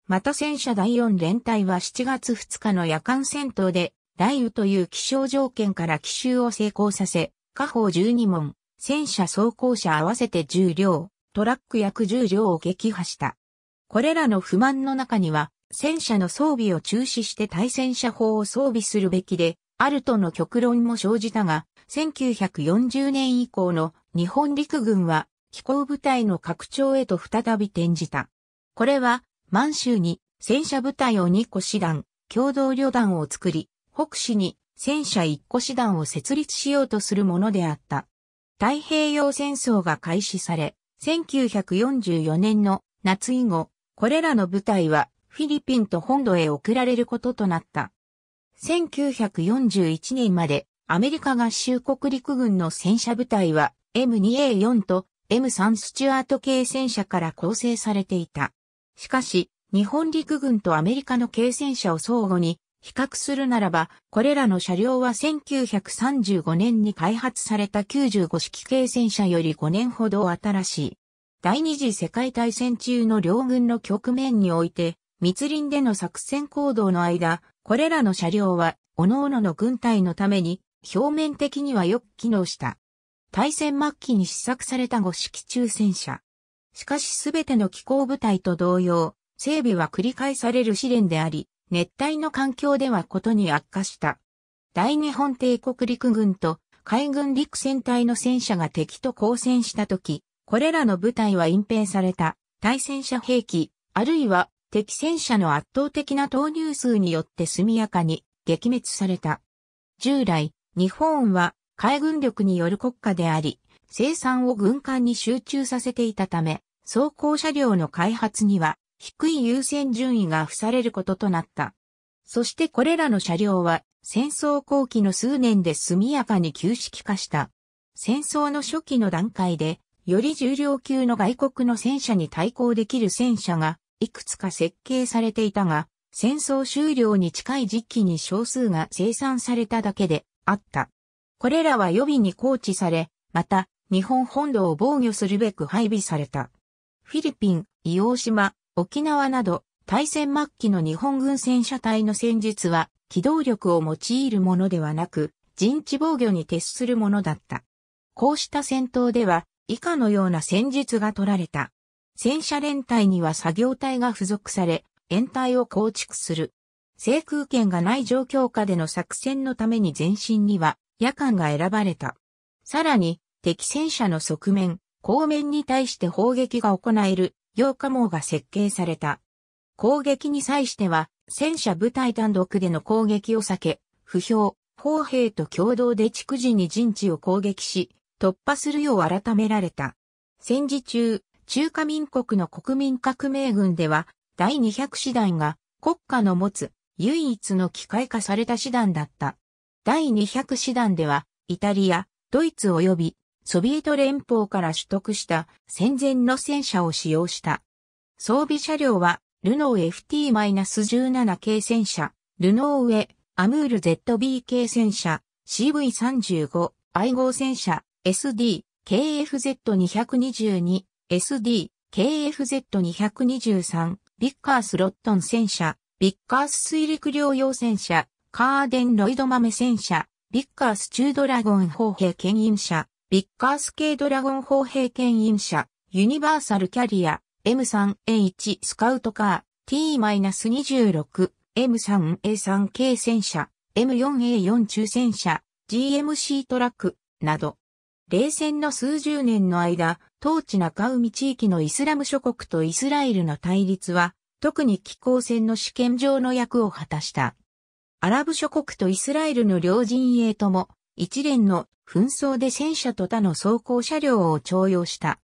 S1: また戦車第4連隊は7月2日の夜間戦闘で雷雨という気象条件から奇襲を成功させ、下方12門、戦車装甲車合わせて10両、トラック約10両を撃破した。これらの不満の中には、戦車の装備を中止して対戦車砲を装備するべきで、あるとの極論も生じたが、1940年以降の日本陸軍は飛行部隊の拡張へと再び転じた。これは満州に戦車部隊を2個師団、共同旅団を作り、北市に戦車一個師団を設立しようとするものであった。太平洋戦争が開始され、1944年の夏以後、これらの部隊はフィリピンと本土へ送られることとなった。1941年までアメリカ合衆国陸軍の戦車部隊は M2A4 と M3 スチュアート系戦車から構成されていた。しかし、日本陸軍とアメリカの軽戦車を相互に比較するならば、これらの車両は1935年に開発された95式軽戦車より5年ほど新しい。第二次世界大戦中の両軍の局面において、密林での作戦行動の間、これらの車両は、各々の軍隊のために、表面的にはよく機能した。大戦末期に試作された5式中戦車。しかしすべての機構部隊と同様、整備は繰り返される試練であり、熱帯の環境ではことに悪化した。大日本帝国陸軍と海軍陸戦隊の戦車が敵と交戦したとき、これらの部隊は隠蔽された対戦車兵器、あるいは敵戦車の圧倒的な投入数によって速やかに撃滅された。従来、日本は海軍力による国家であり、生産を軍艦に集中させていたため、装甲車両の開発には低い優先順位が付されることとなった。そしてこれらの車両は戦争後期の数年で速やかに旧式化した。戦争の初期の段階で、より重量級の外国の戦車に対抗できる戦車がいくつか設計されていたが、戦争終了に近い時期に少数が生産されただけであった。これらは予備に放置され、また日本本土を防御するべく配備された。フィリピン、硫黄島、沖縄など、大戦末期の日本軍戦車隊の戦術は、機動力を用いるものではなく、陣地防御に徹するものだった。こうした戦闘では、以下のような戦術が取られた。戦車連隊には作業隊が付属され、連隊を構築する。制空権がない状況下での作戦のために前進には夜間が選ばれた。さらに、敵戦車の側面、後面に対して砲撃が行えるヨー網が設計された。攻撃に際しては、戦車部隊単独での攻撃を避け、不評、砲兵と共同で築地に陣地を攻撃し、突破するよう改められた。戦時中、中華民国の国民革命軍では、第200師団が国家の持つ唯一の機械化された師団だった。第200師団では、イタリア、ドイツ及びソビエト連邦から取得した戦前の戦車を使用した。装備車両は、ルノー FT-17 系戦車、ルノー上、アムール ZB 系戦車、CV35、I 号戦車、SD、KFZ222、SD、KFZ223、ビッカースロットン戦車、ビッカース水陸両用戦車、カーデンロイド豆戦車、ビッカースチュードラゴン砲兵牽引車、ビッカース系ドラゴン砲兵牽員車、ユニバーサルキャリア、M3A1 スカウトカー、T-26、M3A3 軽戦車、M4A4 中戦車、GMC トラック、など。冷戦の数十年の間、当地中海地域のイスラム諸国とイスラエルの対立は、特に気候戦の試験場の役を果たした。アラブ諸国とイスラエルの両陣営とも、一連の紛争で戦車と他の装甲車両を徴用した。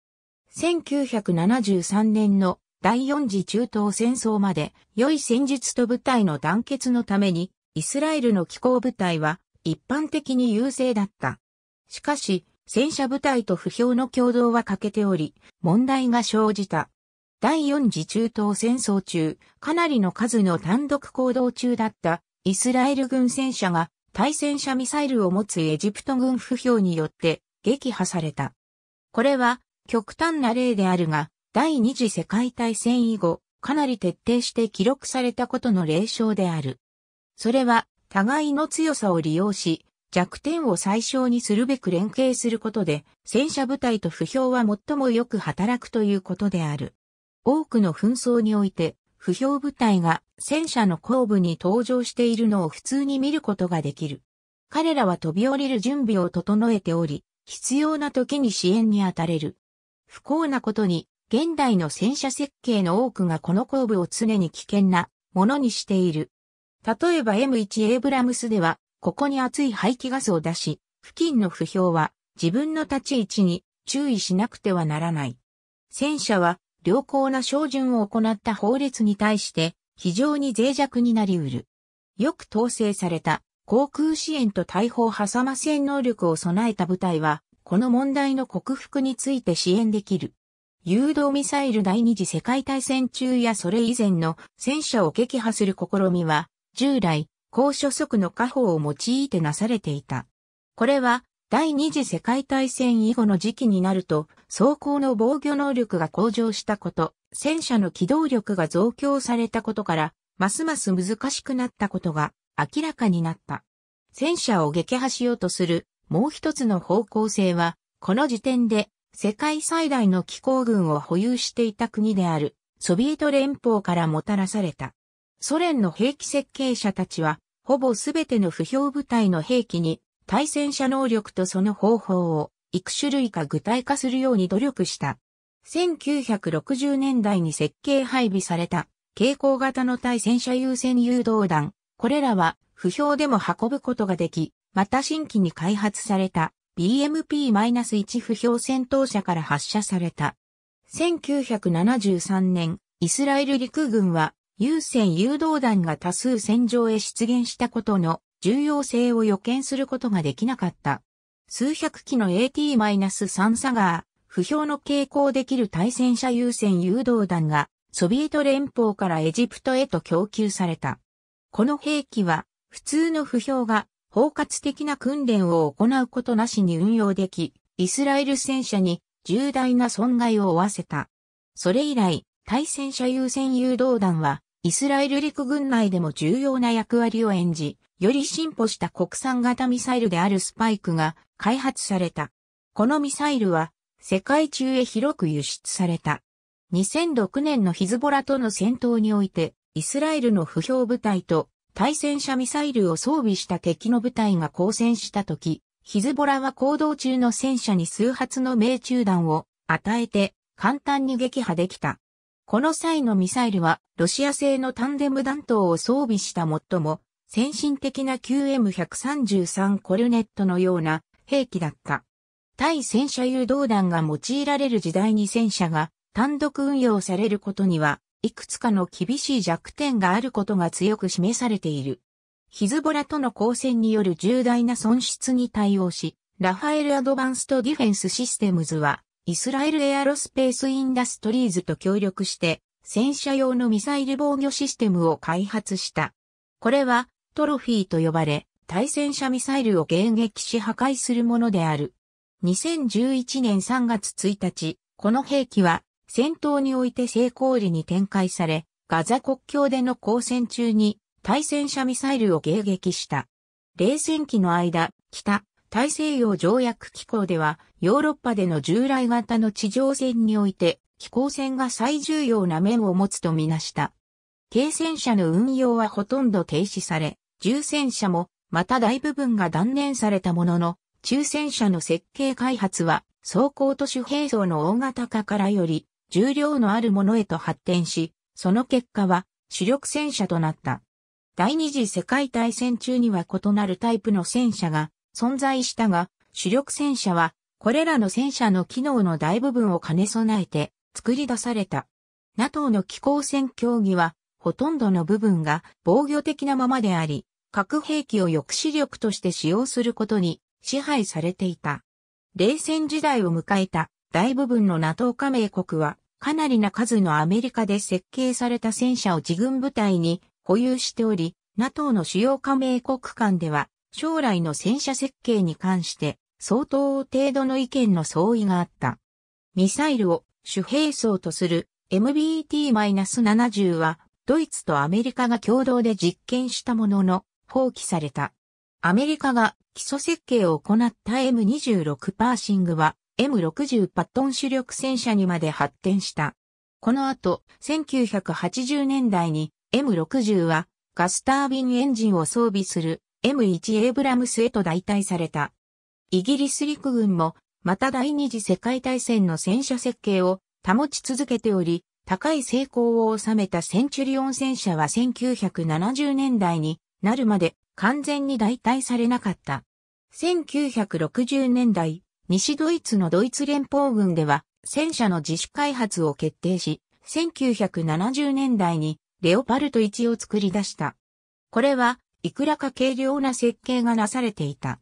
S1: 1973年の第四次中東戦争まで良い戦術と部隊の団結のためにイスラエルの機構部隊は一般的に優勢だった。しかし戦車部隊と不評の共同は欠けており問題が生じた。第四次中東戦争中かなりの数の単独行動中だったイスラエル軍戦車が対戦車ミサイルを持つエジプト軍不評によって撃破された。これは極端な例であるが、第二次世界大戦以後、かなり徹底して記録されたことの例証である。それは、互いの強さを利用し、弱点を最小にするべく連携することで、戦車部隊と不評は最もよく働くということである。多くの紛争において、不評部隊が戦車の後部に登場しているのを普通に見ることができる。彼らは飛び降りる準備を整えており、必要な時に支援に当たれる。不幸なことに、現代の戦車設計の多くがこの後部を常に危険なものにしている。例えば M1 エイブラムスでは、ここに熱い排気ガスを出し、付近の不評は自分の立ち位置に注意しなくてはならない。戦車は良好な照準を行った法律に対して非常に脆弱になり得る。よく統制された航空支援と大砲挟まん能力を備えた部隊は、この問題の克服について支援できる。誘導ミサイル第二次世界大戦中やそれ以前の戦車を撃破する試みは、従来、高所速の火砲を用いてなされていた。これは第二次世界大戦以後の時期になると、装甲の防御能力が向上したこと、戦車の機動力が増強されたことから、ますます難しくなったことが明らかになった。戦車を撃破しようとするもう一つの方向性は、この時点で世界最大の機構軍を保有していた国であるソビエト連邦からもたらされた。ソ連の兵器設計者たちは、ほぼすべての不評部隊の兵器に対戦車能力とその方法を幾種類か具体化するように努力した。1960年代に設計配備された蛍光型の対戦車優先誘導弾。これらは不評でも運ぶことができ、また新規に開発された BMP-1 不評戦闘車から発射された。1973年、イスラエル陸軍は優先誘導弾が多数戦場へ出現したことの重要性を予見することができなかった。数百機の AT-3 サガー、不評の傾向できる対戦車優先誘導弾が、ソビエト連邦からエジプトへと供給された。この兵器は、普通の不評が、包括的な訓練を行うことなしに運用でき、イスラエル戦車に重大な損害を負わせた。それ以来、対戦車優先誘導弾は、イスラエル陸軍内でも重要な役割を演じ、より進歩した国産型ミサイルであるスパイクが開発された。このミサイルは世界中へ広く輸出された。2006年のヒズボラとの戦闘において、イスラエルの不評部隊と対戦車ミサイルを装備した敵の部隊が交戦した時、ヒズボラは行動中の戦車に数発の命中弾を与えて簡単に撃破できた。この際のミサイルは、ロシア製のタンデム弾頭を装備した最も、先進的な QM133 コルネットのような兵器だった。対戦車誘導弾が用いられる時代に戦車が単独運用されることには、いくつかの厳しい弱点があることが強く示されている。ヒズボラとの交戦による重大な損失に対応し、ラファエル・アドバンスト・ディフェンス・システムズは、イスラエルエアロスペースインダストリーズと協力して、戦車用のミサイル防御システムを開発した。これは、トロフィーと呼ばれ、対戦車ミサイルを迎撃し破壊するものである。2011年3月1日、この兵器は戦闘において成功裏に展開され、ガザ国境での交戦中に対戦車ミサイルを迎撃した。冷戦期の間、北、大西洋条約機構では、ヨーロッパでの従来型の地上戦において、飛行船が最重要な面を持つとみなした。軽戦車の運用はほとんど停止され、重戦車も、また大部分が断念されたものの、中戦車の設計開発は、装甲都市兵装の大型化からより、重量のあるものへと発展し、その結果は、主力戦車となった。第二次世界大戦中には異なるタイプの戦車が存在したが、主力戦車は、これらの戦車の機能の大部分を兼ね備えて作り出された。NATO の機構戦協議は、ほとんどの部分が防御的なままであり、核兵器を抑止力として使用することに支配されていた。冷戦時代を迎えた大部分の NATO 加盟国は、かなりな数のアメリカで設計された戦車を自軍部隊に保有しており、NATO の主要加盟国間では将来の戦車設計に関して相当程度の意見の相違があった。ミサイルを主兵装とする MBT-70 はドイツとアメリカが共同で実験したものの放棄された。アメリカが基礎設計を行った M26 パーシングは M60 パットン主力戦車にまで発展した。この後、1980年代に M60 はガスタービンエンジンを装備する M1 エイブラムスへと代替された。イギリス陸軍も、また第二次世界大戦の戦車設計を保ち続けており、高い成功を収めたセンチュリオン戦車は1970年代になるまで完全に代替されなかった。1960年代、西ドイツのドイツ連邦軍では戦車の自主開発を決定し、1970年代にレオパルト1を作り出した。これはいくらか軽量な設計がなされていた。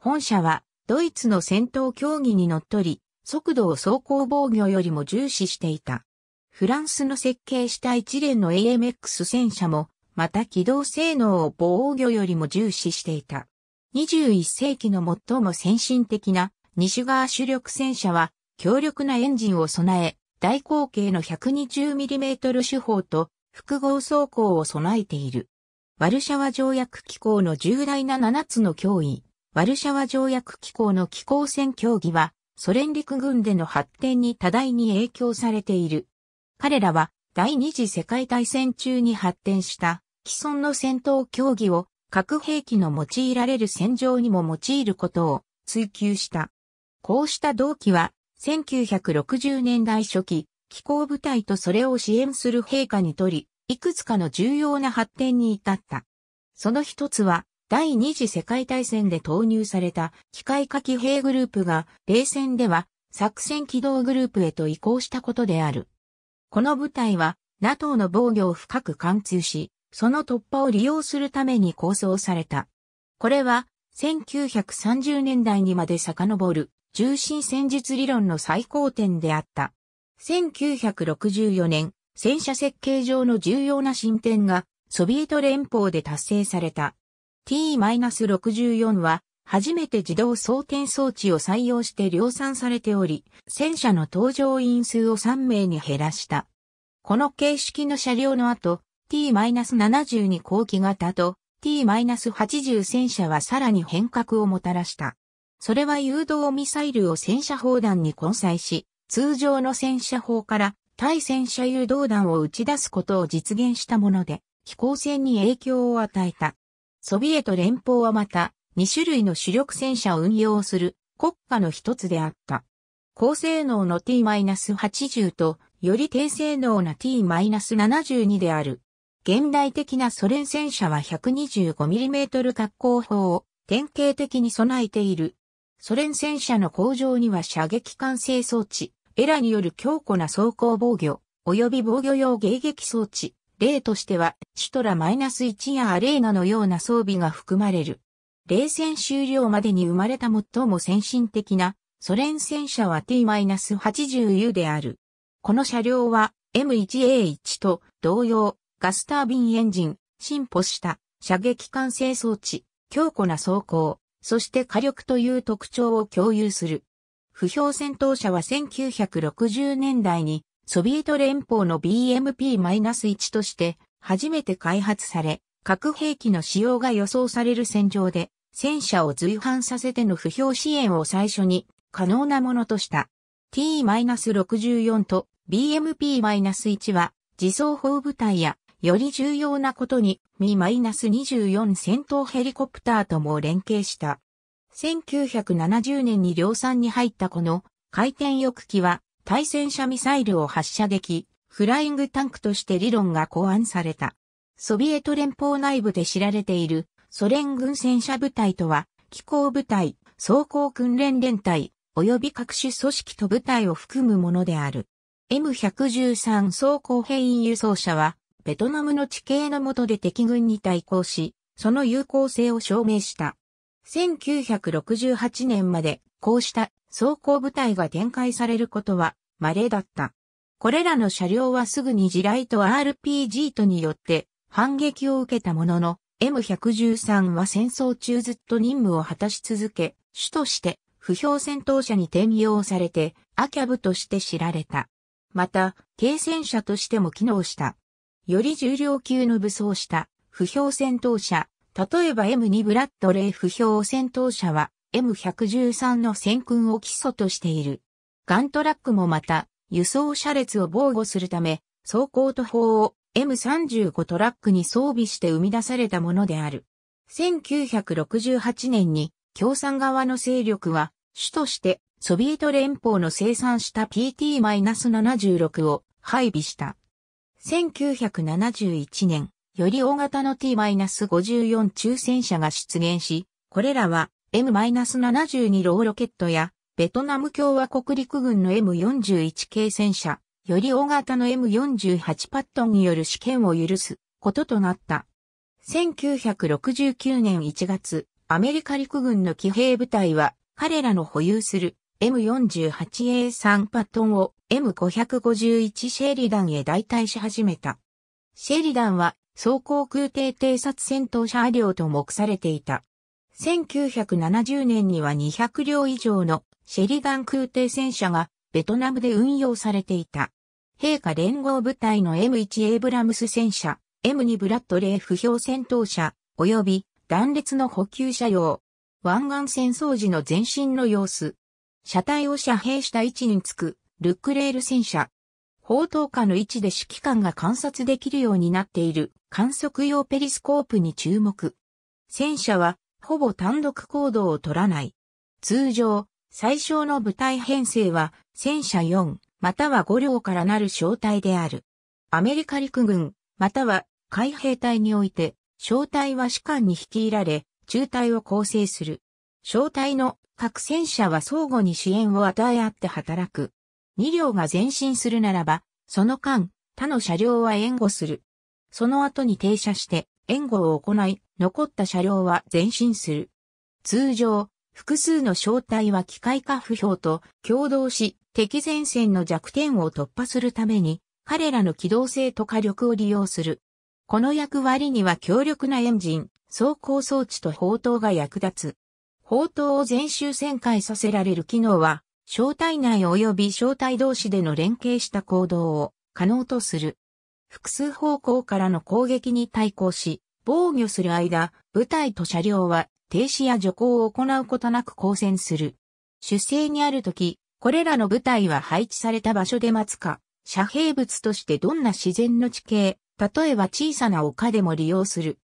S1: 本社は、ドイツの戦闘競技にのっとり、速度を走行防御よりも重視していた。フランスの設計した一連の AMX 戦車も、また機動性能を防御よりも重視していた。21世紀の最も先進的な西側主力戦車は強力なエンジンを備え、大口径の 120mm 手法と複合走行を備えている。ワルシャワ条約機構の重大な7つの脅威、ワルシャワ条約機構の機構戦協議は、ソ連陸軍での発展に多大に影響されている。彼らは、第二次世界大戦中に発展した、既存の戦闘競技を、核兵器の用いられる戦場にも用いることを追求した。こうした動機は、1960年代初期、機構部隊とそれを支援する陛下にとり、いくつかの重要な発展に至った。その一つは、第二次世界大戦で投入された機械化機兵グループが、冷戦では作戦機動グループへと移行したことである。この部隊は、NATO の防御を深く貫通し、その突破を利用するために構想された。これは、1930年代にまで遡る、重心戦術理論の最高点であった。1964年、戦車設計上の重要な進展がソビエト連邦で達成された。T-64 は初めて自動装填装置を採用して量産されており、戦車の搭乗員数を3名に減らした。この形式の車両の後、T-72 後期型と T-80 戦車はさらに変革をもたらした。それは誘導ミサイルを戦車砲弾に混載し、通常の戦車砲から対戦車誘導弾を打ち出すことを実現したもので、飛行船に影響を与えた。ソビエト連邦はまた、2種類の主力戦車を運用する国家の一つであった。高性能の T-80 と、より低性能な T-72 である。現代的なソ連戦車は 125mm 格好砲を典型的に備えている。ソ連戦車の工場には射撃管制装置、エラによる強固な走行防御、及び防御用迎撃装置、例としては、シュトラ -1 やアレーナのような装備が含まれる。冷戦終了までに生まれた最も先進的なソ連戦車は T-80U である。この車両は M1A1 と同様、ガスタービンエンジン、進歩した射撃管制装置、強固な装甲、そして火力という特徴を共有する。不評戦闘車は1960年代にソビエト連邦の BMP-1 として初めて開発され、核兵器の使用が予想される戦場で戦車を随伴させての不評支援を最初に可能なものとした。T-64 と BMP-1 は自走砲部隊やより重要なことに Mi-24 戦闘ヘリコプターとも連携した。1970年に量産に入ったこの回転翼機は対戦車ミサイルを発射でき、フライングタンクとして理論が考案された。ソビエト連邦内部で知られているソ連軍戦車部隊とは、機構部隊、装甲訓練連隊、及び各種組織と部隊を含むものである。M113 装甲兵員輸送車は、ベトナムの地形の下で敵軍に対抗し、その有効性を証明した。1968年までこうした装甲部隊が展開されることは稀だった。これらの車両はすぐに地雷と RPG とによって反撃を受けたものの M113 は戦争中ずっと任務を果たし続け、主として不評戦闘車に転用されてアキャブとして知られた。また、軽戦車としても機能した。より重量級の武装した不評戦闘車例えば M2 ブラッドレー不評戦闘車は M113 の戦訓を基礎としている。ガントラックもまた、輸送車列を防護するため、走行途方を M35 トラックに装備して生み出されたものである。1968年に共産側の勢力は主としてソビエト連邦の生産した PT-76 を配備した。1971年、より大型の T-54 中戦車が出現し、これらは M-72 ローロケットやベトナム共和国陸軍の M41 系戦車、より大型の M48 パットンによる試験を許すこととなった。1969年1月、アメリカ陸軍の騎兵部隊は彼らの保有する M48A3 パットンを M551 シェリダンへ代替し始めた。シェリダンは装甲空艇偵察戦闘車両と目されていた。1970年には200両以上のシェリガン空挺戦車がベトナムで運用されていた。陛下連合部隊の M1 エイブラムス戦車、M2 ブラッドレー不評戦闘車、及び断裂の補給車用。湾岸戦争時の前身の様子。車体を遮蔽した位置につく、ルックレール戦車、砲塔下の位置で指揮官が観察できるようになっている観測用ペリスコープに注目。戦車はほぼ単独行動を取らない。通常、最小の部隊編成は戦車4または5両からなる小隊である。アメリカ陸軍または海兵隊において小隊は士官に率いられ中隊を構成する。小隊の各戦車は相互に支援を与え合って働く。2両が前進するならば、その間、他の車両は援護する。その後に停車して援護を行い、残った車両は前進する。通常、複数の小隊は機械化不評と共同し、敵前線の弱点を突破するために、彼らの機動性と火力を利用する。この役割には強力なエンジン、走行装置と砲塔が役立つ。砲塔を全周旋回させられる機能は、小体内及び小体同士での連携した行動を可能とする。複数方向からの攻撃に対抗し、防御する間、部隊と車両は停止や徐行を行うことなく交戦する。出生にあるとき、これらの部隊は配置された場所で待つか、遮蔽物としてどんな自然の地形、例えば小さな丘でも利用する。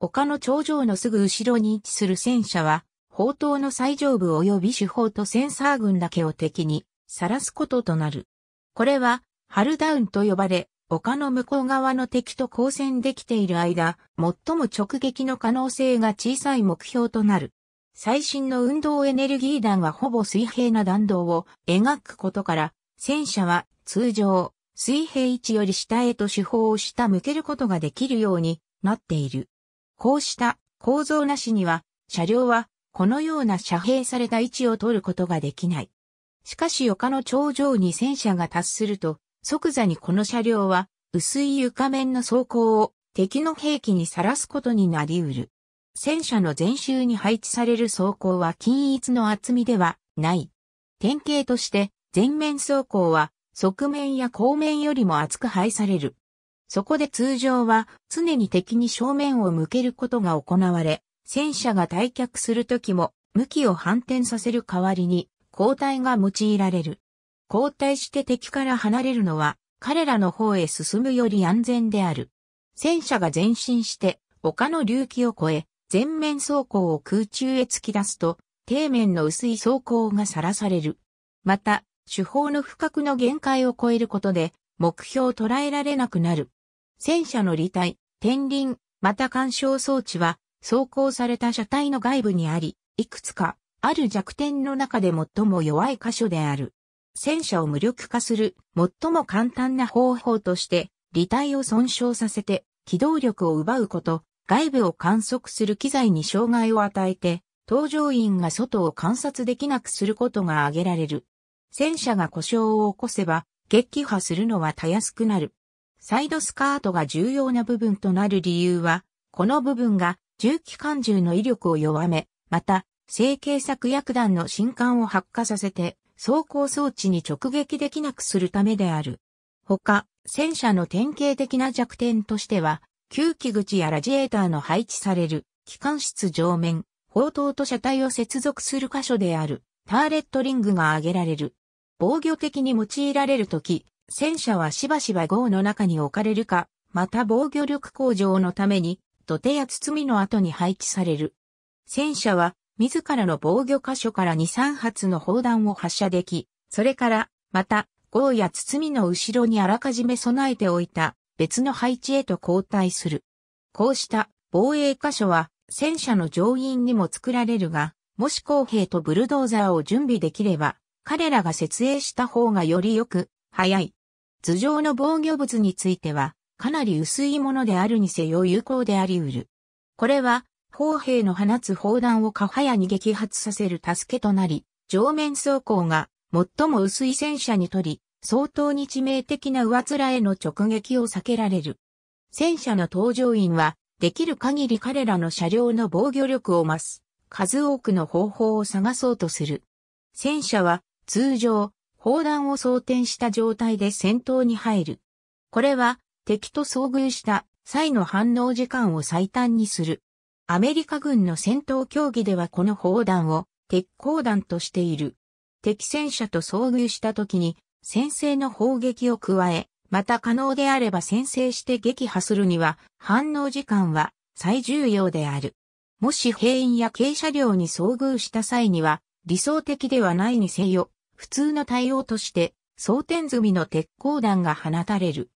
S1: 丘の頂上のすぐ後ろに位置する戦車は、砲塔の最上部及び主砲とセンサー群だけを敵にさらすこととなる。これは、ハルダウンと呼ばれ、丘の向こう側の敵と交戦できている間、最も直撃の可能性が小さい目標となる。最新の運動エネルギー弾はほぼ水平な弾道を描くことから、戦車は通常、水平位置より下へと手法を下向けることができるようになっている。こうした構造なしには、車両はこのような遮蔽された位置を取ることができない。しかし床の頂上に戦車が達すると、即座にこの車両は薄い床面の走行を敵の兵器にさらすことになり得る。戦車の前周に配置される走行は均一の厚みではない。典型として前面走行は側面や後面よりも厚く配される。そこで通常は常に敵に正面を向けることが行われ、戦車が退却するときも、向きを反転させる代わりに、交代が用いられる。交代して敵から離れるのは、彼らの方へ進むより安全である。戦車が前進して、丘の隆起を越え、全面走行を空中へ突き出すと、底面の薄い走行がさらされる。また、手法の不覚の限界を超えることで、目標を捉えられなくなる。戦車の離体、天輪、また干渉装置は、走行された車体の外部にあり、いくつか、ある弱点の中で最も弱い箇所である。戦車を無力化する最も簡単な方法として、履体を損傷させて、機動力を奪うこと、外部を観測する機材に障害を与えて、搭乗員が外を観察できなくすることが挙げられる。戦車が故障を起こせば、撃破するのはたやすくなる。サイドスカートが重要な部分となる理由は、この部分が銃機関銃の威力を弱め、また、成形作薬弾の新管を発火させて、走行装置に直撃できなくするためである。他、戦車の典型的な弱点としては、吸気口やラジエーターの配置される、機関室上面、砲塔と車体を接続する箇所である、ターレットリングが挙げられる。防御的に用いられるとき、戦車はしばしば号の中に置かれるか、また防御力向上のために土手や包みの後に配置される。戦車は自らの防御箇所から2、3発の砲弾を発射でき、それから、また、号や包みの後ろにあらかじめ備えておいた別の配置へと交代する。こうした防衛箇所は戦車の乗員にも作られるが、もし公兵とブルドーザーを準備できれば、彼らが設営した方がよりよく、早い。頭上の防御物については、かなり薄いものであるにせよ有効であり得る。これは、砲兵の放つ砲弾をかはやに撃破させる助けとなり、上面装甲が最も薄い戦車にとり、相当に致命的な上面への直撃を避けられる。戦車の搭乗員は、できる限り彼らの車両の防御力を増す、数多くの方法を探そうとする。戦車は、通常、砲弾を装填した状態で戦闘に入る。これは、敵と遭遇した際の反応時間を最短にする。アメリカ軍の戦闘競技ではこの砲弾を鉄鋼弾としている。敵戦車と遭遇した時に先制の砲撃を加え、また可能であれば先制して撃破するには反応時間は最重要である。もし兵員や軽車両に遭遇した際には理想的ではないにせよ、普通の対応として装填済みの鉄鋼弾が放たれる。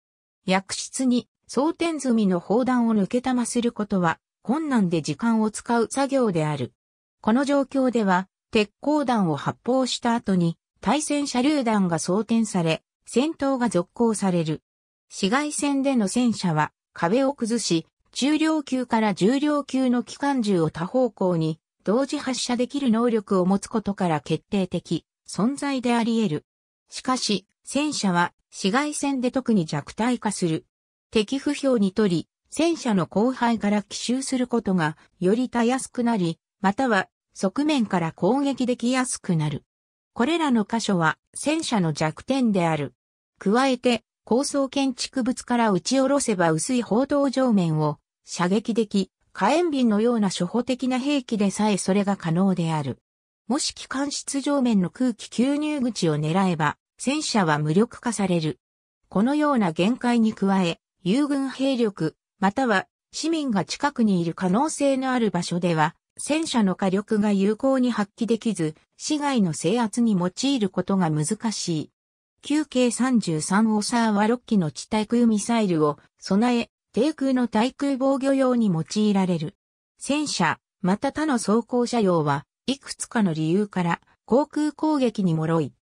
S1: 薬室に装填済みの砲弾を抜けたますることは困難で時間を使う作業である。この状況では、鉄鋼弾を発砲した後に、対戦車榴弾が装填され、戦闘が続行される。市街戦での戦車は壁を崩し、中量級から重量級の機関銃を多方向に同時発射できる能力を持つことから決定的存在であり得る。しかし、戦車は紫外線で特に弱体化する。敵不評にとり、戦車の後輩から奇襲することがよりたやすくなり、または側面から攻撃できやすくなる。これらの箇所は戦車の弱点である。加えて、高層建築物から打ち下ろせば薄い砲塔上面を射撃でき、火炎瓶のような初歩的な兵器でさえそれが可能である。もし機関室上面の空気吸入口を狙えば、戦車は無力化される。このような限界に加え、友軍兵力、または市民が近くにいる可能性のある場所では、戦車の火力が有効に発揮できず、市外の制圧に用いることが難しい。9K33 オサーは6機の地対空ミサイルを備え、低空の対空防御用に用いられる。戦車、また他の装甲車用は、いくつかの理由から、航空攻撃に脆い。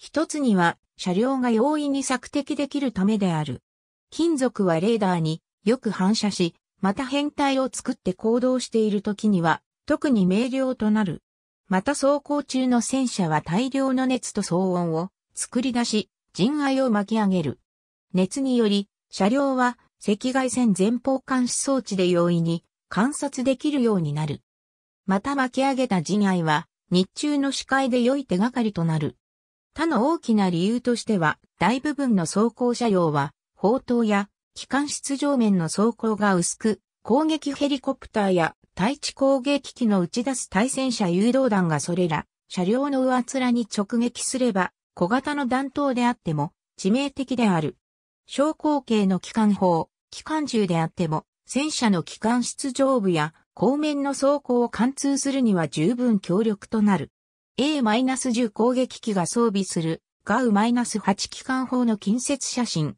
S1: 一つには、車両が容易に索敵できるためである。金属はレーダーによく反射し、また変態を作って行動している時には、特に明瞭となる。また走行中の戦車は大量の熱と騒音を作り出し、人愛を巻き上げる。熱により、車両は赤外線前方監視装置で容易に観察できるようになる。また巻き上げた人愛は、日中の視界で良い手がかりとなる。他の大きな理由としては、大部分の装甲車両は、砲塔や機関室上面の装甲が薄く、攻撃ヘリコプターや対地攻撃機の打ち出す対戦車誘導弾がそれら、車両の上面に直撃すれば、小型の弾頭であっても、致命的である。昇降系の機関砲、機関銃であっても、戦車の機関室上部や、後面の装甲を貫通するには十分強力となる。A-10 攻撃機が装備するガウ -8 機関砲の近接写真。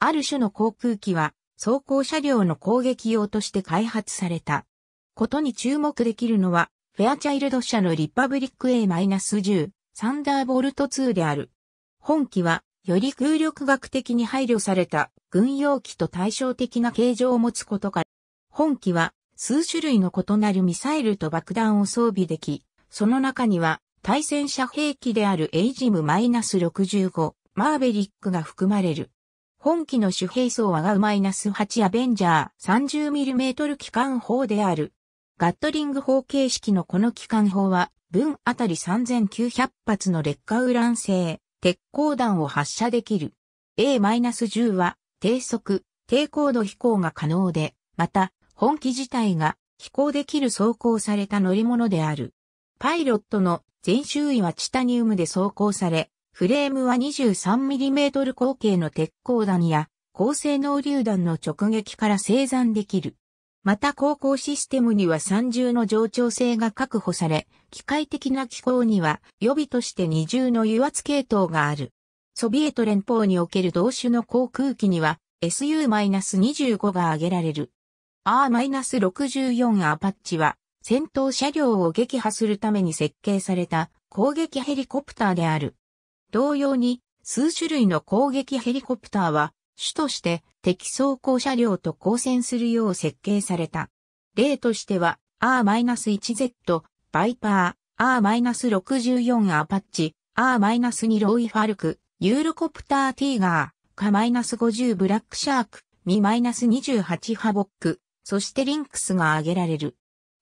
S1: ある種の航空機は装甲車両の攻撃用として開発された。ことに注目できるのは、フェアチャイルド社のリパブリック A-10 サンダーボルト2である。本機は、より空力学的に配慮された軍用機と対照的な形状を持つことから、本機は数種類の異なるミサイルと爆弾を装備でき、その中には対戦車兵器であるエイジム -65、マーベリックが含まれる。本機の主兵装はガウ -8 アベンジャー 30mm 機関砲である。ガットリング砲形式のこの機関砲は、分あたり3900発の劣化ウラン製、鉄鋼弾を発射できる。A-10 は、低速、低高度飛行が可能で、また、本機自体が飛行できる走行された乗り物である。パイロットの全周囲はチタニウムで装甲され、フレームは 23mm 口径の鉄鋼弾や高性能榴弾の直撃から生産できる。また航行システムには三重の上調性が確保され、機械的な機構には予備として二重の油圧系統がある。ソビエト連邦における同種の航空機には SU-25 が挙げられる。R-64 アパッチは戦闘車両を撃破するために設計された攻撃ヘリコプターである。同様に、数種類の攻撃ヘリコプターは、主として敵装甲車両と交戦するよう設計された。例としては、R-1Z、バイパー、R-64 アパッチ、R-2 ロイファルク、ユーロコプターティーガー、カ -50 ブラックシャーク、ミ -28 ハボック、そしてリンクスが挙げられる。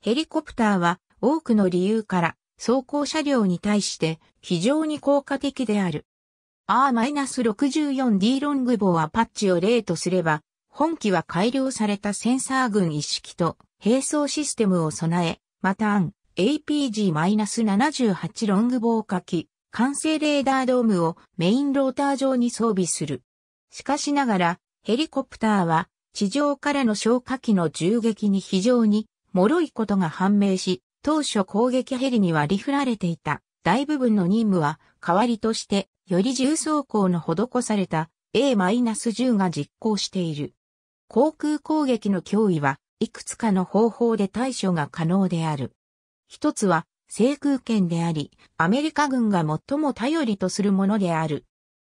S1: ヘリコプターは多くの理由から走行車両に対して非常に効果的である。R-64D ロングボーアパッチを例とすれば、本機は改良されたセンサー群一式と並走システムを備え、また案 APG-78 ロングボー火き、完成レーダードームをメインローター上に装備する。しかしながら、ヘリコプターは地上からの消火器の銃撃に非常に脆いことが判明し、当初攻撃ヘリには割り振られていた大部分の任務は代わりとしてより重装甲の施された A-10 が実行している。航空攻撃の脅威はいくつかの方法で対処が可能である。一つは制空権であり、アメリカ軍が最も頼りとするものである。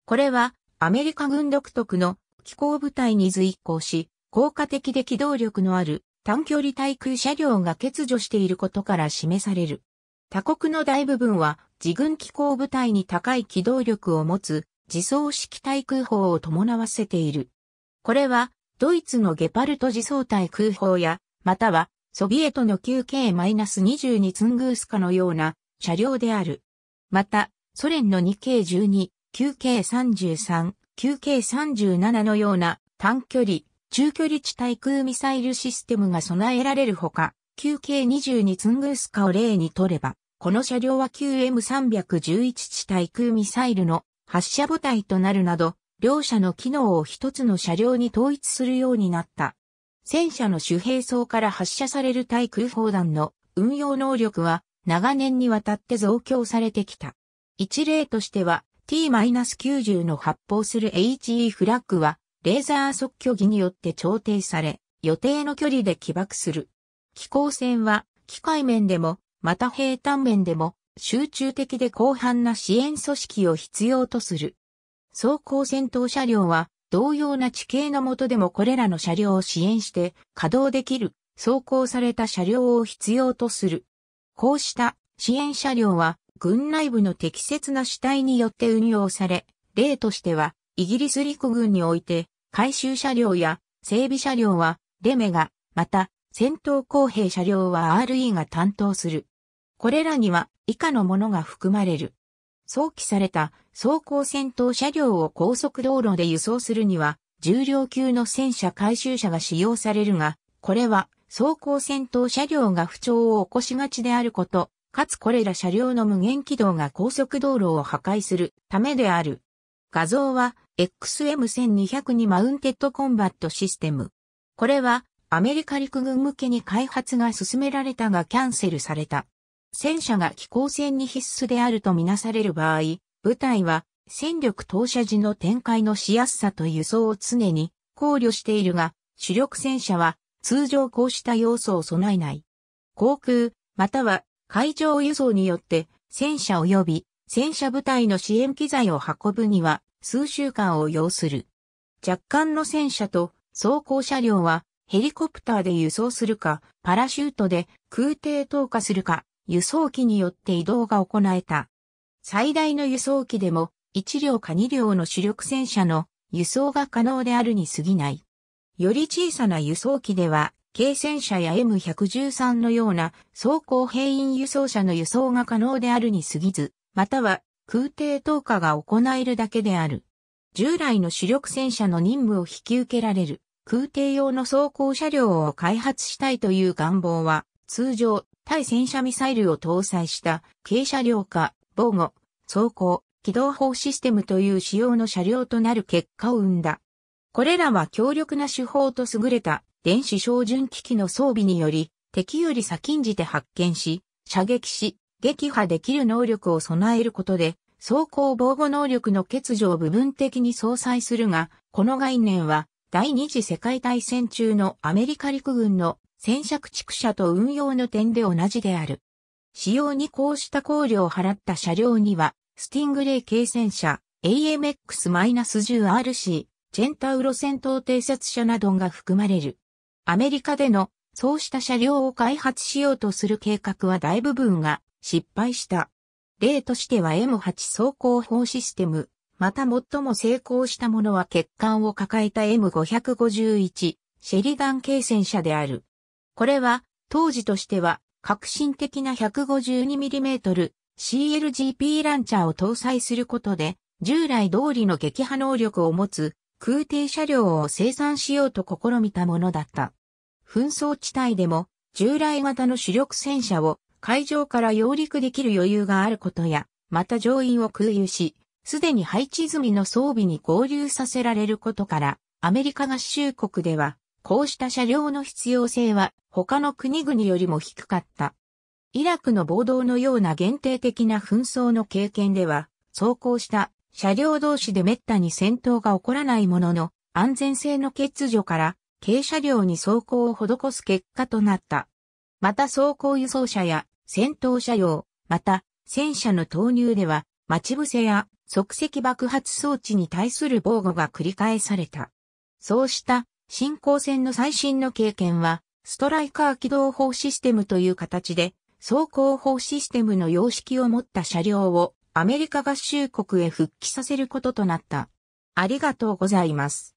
S1: これはアメリカ軍独特の機構部隊に随行し、効果的で機動力のある短距離対空車両が欠如していることから示される。他国の大部分は自軍機構部隊に高い機動力を持つ自走式対空砲を伴わせている。これはドイツのゲパルト自走対空砲や、またはソビエトの 9K-22 ツングースカのような車両である。また、ソ連の 2K12、9K33、9K37 のような短距離中距離地対空ミサイルシステムが備えられるほか、9K22 ツングースカを例にとれば、この車両は QM311 地対空ミサイルの発射部隊となるなど、両者の機能を一つの車両に統一するようになった。戦車の主兵装から発射される対空砲弾の運用能力は長年にわたって増強されてきた。一例としては T-90 の発砲する HE フラッグはレーザー測距儀によって調停され、予定の距離で起爆する。気候船は、機械面でも、また平坦面でも、集中的で広範な支援組織を必要とする。走行戦闘車両は、同様な地形の下でもこれらの車両を支援して稼働できる、走行された車両を必要とする。こうした支援車両は、軍内部の適切な主体によって運用され、例としては、イギリス陸軍において、回収車両や整備車両はレメが、また戦闘公平車両は RE が担当する。これらには以下のものが含まれる。想起された走行戦闘車両を高速道路で輸送するには重量級の戦車回収車が使用されるが、これは走行戦闘車両が不調を起こしがちであること、かつこれら車両の無限軌道が高速道路を破壊するためである。画像は x m 1 2 0にマウンテッドコンバットシステム。これはアメリカ陸軍向けに開発が進められたがキャンセルされた。戦車が機候戦に必須であるとみなされる場合、部隊は戦力投射時の展開のしやすさと輸送を常に考慮しているが、主力戦車は通常こうした要素を備えない。航空、または海上輸送によって戦車及び戦車部隊の支援機材を運ぶには数週間を要する。若干の戦車と装甲車両はヘリコプターで輸送するか、パラシュートで空挺投下するか、輸送機によって移動が行えた。最大の輸送機でも1両か2両の主力戦車の輸送が可能であるに過ぎない。より小さな輸送機では、軽戦車や M113 のような装甲兵員輸送車の輸送が可能であるに過ぎず、または空挺投下が行えるだけである。従来の主力戦車の任務を引き受けられる空挺用の装甲車両を開発したいという願望は、通常、対戦車ミサイルを搭載した軽車両化、防護、走行、機動砲システムという仕様の車両となる結果を生んだ。これらは強力な手法と優れた電子照準機器の装備により、敵より先んじて発見し、射撃し、撃破できる能力を備えることで、装甲防護能力の欠如を部分的に相殺するが、この概念は、第二次世界大戦中のアメリカ陸軍の戦車駆逐車と運用の点で同じである。使用にこうした考慮を払った車両には、スティングレイ軽戦車、AMX-10RC、ジェンタウロ戦闘偵察車などが含まれる。アメリカでのそうした車両を開発しようとする計画は大部分が失敗した。例としては M8 走行砲システム、また最も成功したものは欠陥を抱えた M551、シェリガン軽戦車である。これは、当時としては、革新的な 152mm CLGP ランチャーを搭載することで、従来通りの撃破能力を持つ空挺車両を生産しようと試みたものだった。紛争地帯でも従来型の主力戦車を海上から揚陸できる余裕があることや、また乗員を空輸し、すでに配置済みの装備に合流させられることから、アメリカ合衆国では、こうした車両の必要性は他の国々よりも低かった。イラクの暴動のような限定的な紛争の経験では、走行した車両同士で滅多に戦闘が起こらないものの、安全性の欠如から、軽車両に走行を施す結果となった。また走行輸送車や戦闘車用、また、戦車の投入では、待ち伏せや即席爆発装置に対する防護が繰り返された。そうした進行戦の最新の経験は、ストライカー機動砲システムという形で、走行砲システムの様式を持った車両をアメリカ合衆国へ復帰させることとなった。ありがとうございます。